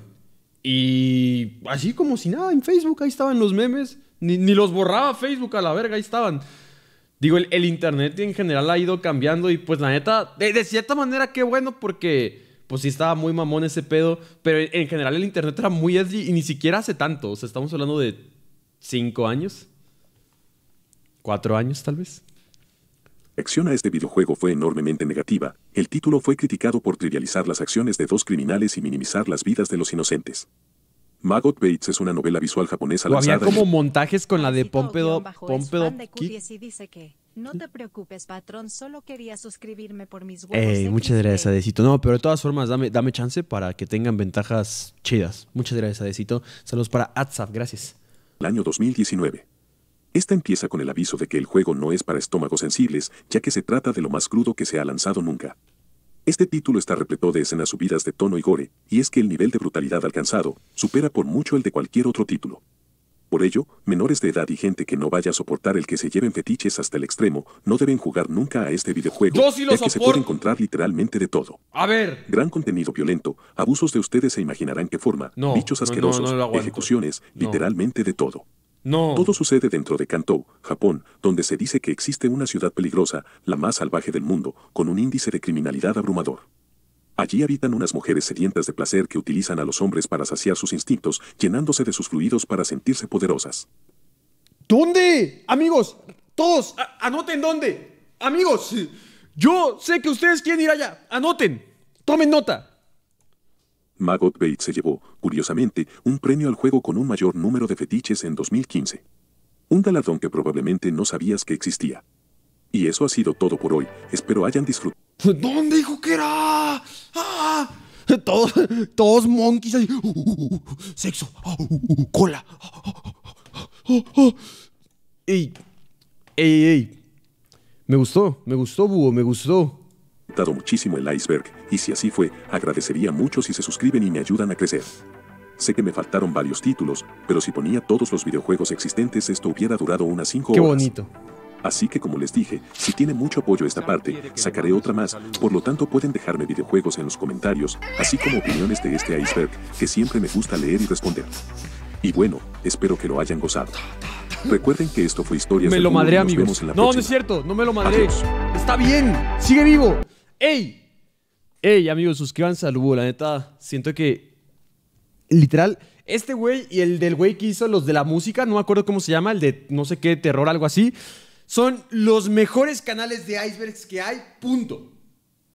Y así como si nada en Facebook, ahí estaban los memes. Ni, ni los borraba Facebook a la verga, ahí estaban. Digo, el, internet en general ha ido cambiando y pues la neta, de, cierta manera qué bueno porque pues sí estaba muy mamón ese pedo, pero en, general el internet era muy edgy y ni siquiera hace tanto, o sea, estamos hablando de cinco años, cuatro años tal vez. Acción a este videojuego fue enormemente negativa, el título fue criticado por trivializar las acciones de dos criminales y minimizar las vidas de los inocentes. Maggot Bates es una novela visual japonesa lanzada. Había como montajes con la de Pompedo. Pompedo no te preocupes, patrón, solo quería suscribirme por mis huevos. muchas gracias, Adecito. No, pero de todas formas, dame, dame chance para que tengan ventajas chidas. Muchas gracias, Adecito. Saludos para WhatsApp. gracias. El año 2019. Esta empieza con el aviso de que el juego no es para estómagos sensibles, ya que se trata de lo más crudo que se ha lanzado nunca. Este título está repleto de escenas subidas de tono y gore, y es que el nivel de brutalidad alcanzado supera por mucho el de cualquier otro título. Por ello, menores de edad y gente que no vaya a soportar el que se lleven fetiches hasta el extremo no deben jugar nunca a este videojuego, que se puede encontrar literalmente de todo. A ver. Gran contenido violento, abusos de ustedes se imaginarán qué forma, bichos asquerosos, ejecuciones, literalmente de todo. Todo sucede dentro de Kanto, Japón, donde se dice que existe una ciudad peligrosa, la más salvaje del mundo, con un índice de criminalidad abrumador. Allí habitan unas mujeres sedientas de placer que utilizan a los hombres para saciar sus instintos, llenándose de sus fluidos para sentirse poderosas. ¿Dónde? Amigos, todos, anoten dónde. Amigos, yo sé que ustedes quieren ir allá. Anoten. Tomen nota. Magot Bates se llevó, curiosamente, un premio al juego con un mayor número de fetiches en 2015. Un galardón que probablemente no sabías que existía. Y eso ha sido todo por hoy. Espero hayan disfrutado. ¿Dónde dijo que era? ¡Ah! Todos, todos monkeys uh, uh, uh, sexo. Ah, cola. Ey. Ey, ey. Me gustó, me gustó, búho, me gustó. Dado muchísimo el iceberg y si así fue, agradecería mucho si se suscriben y me ayudan a crecer. Sé que me faltaron varios títulos, pero si ponía todos los videojuegos existentes esto hubiera durado unas 5 horas. Qué bonito. Así que como les dije, si tiene mucho apoyo esta parte, sacaré otra más, por lo tanto pueden dejarme videojuegos en los comentarios, así como opiniones de este iceberg, que siempre me gusta leer y responder. Y bueno, espero que lo hayan gozado. Recuerden que esto fue historia. Me lo madre a mí. no, no es cierto, no me lo madré. Está bien, sigue vivo. ¡Ey! Hey, amigos, suscríbanse al la neta. Siento que. Literal, este güey y el del güey que hizo los de la música, no me acuerdo cómo se llama, el de no sé qué terror, algo así, son los mejores canales de icebergs que hay, punto.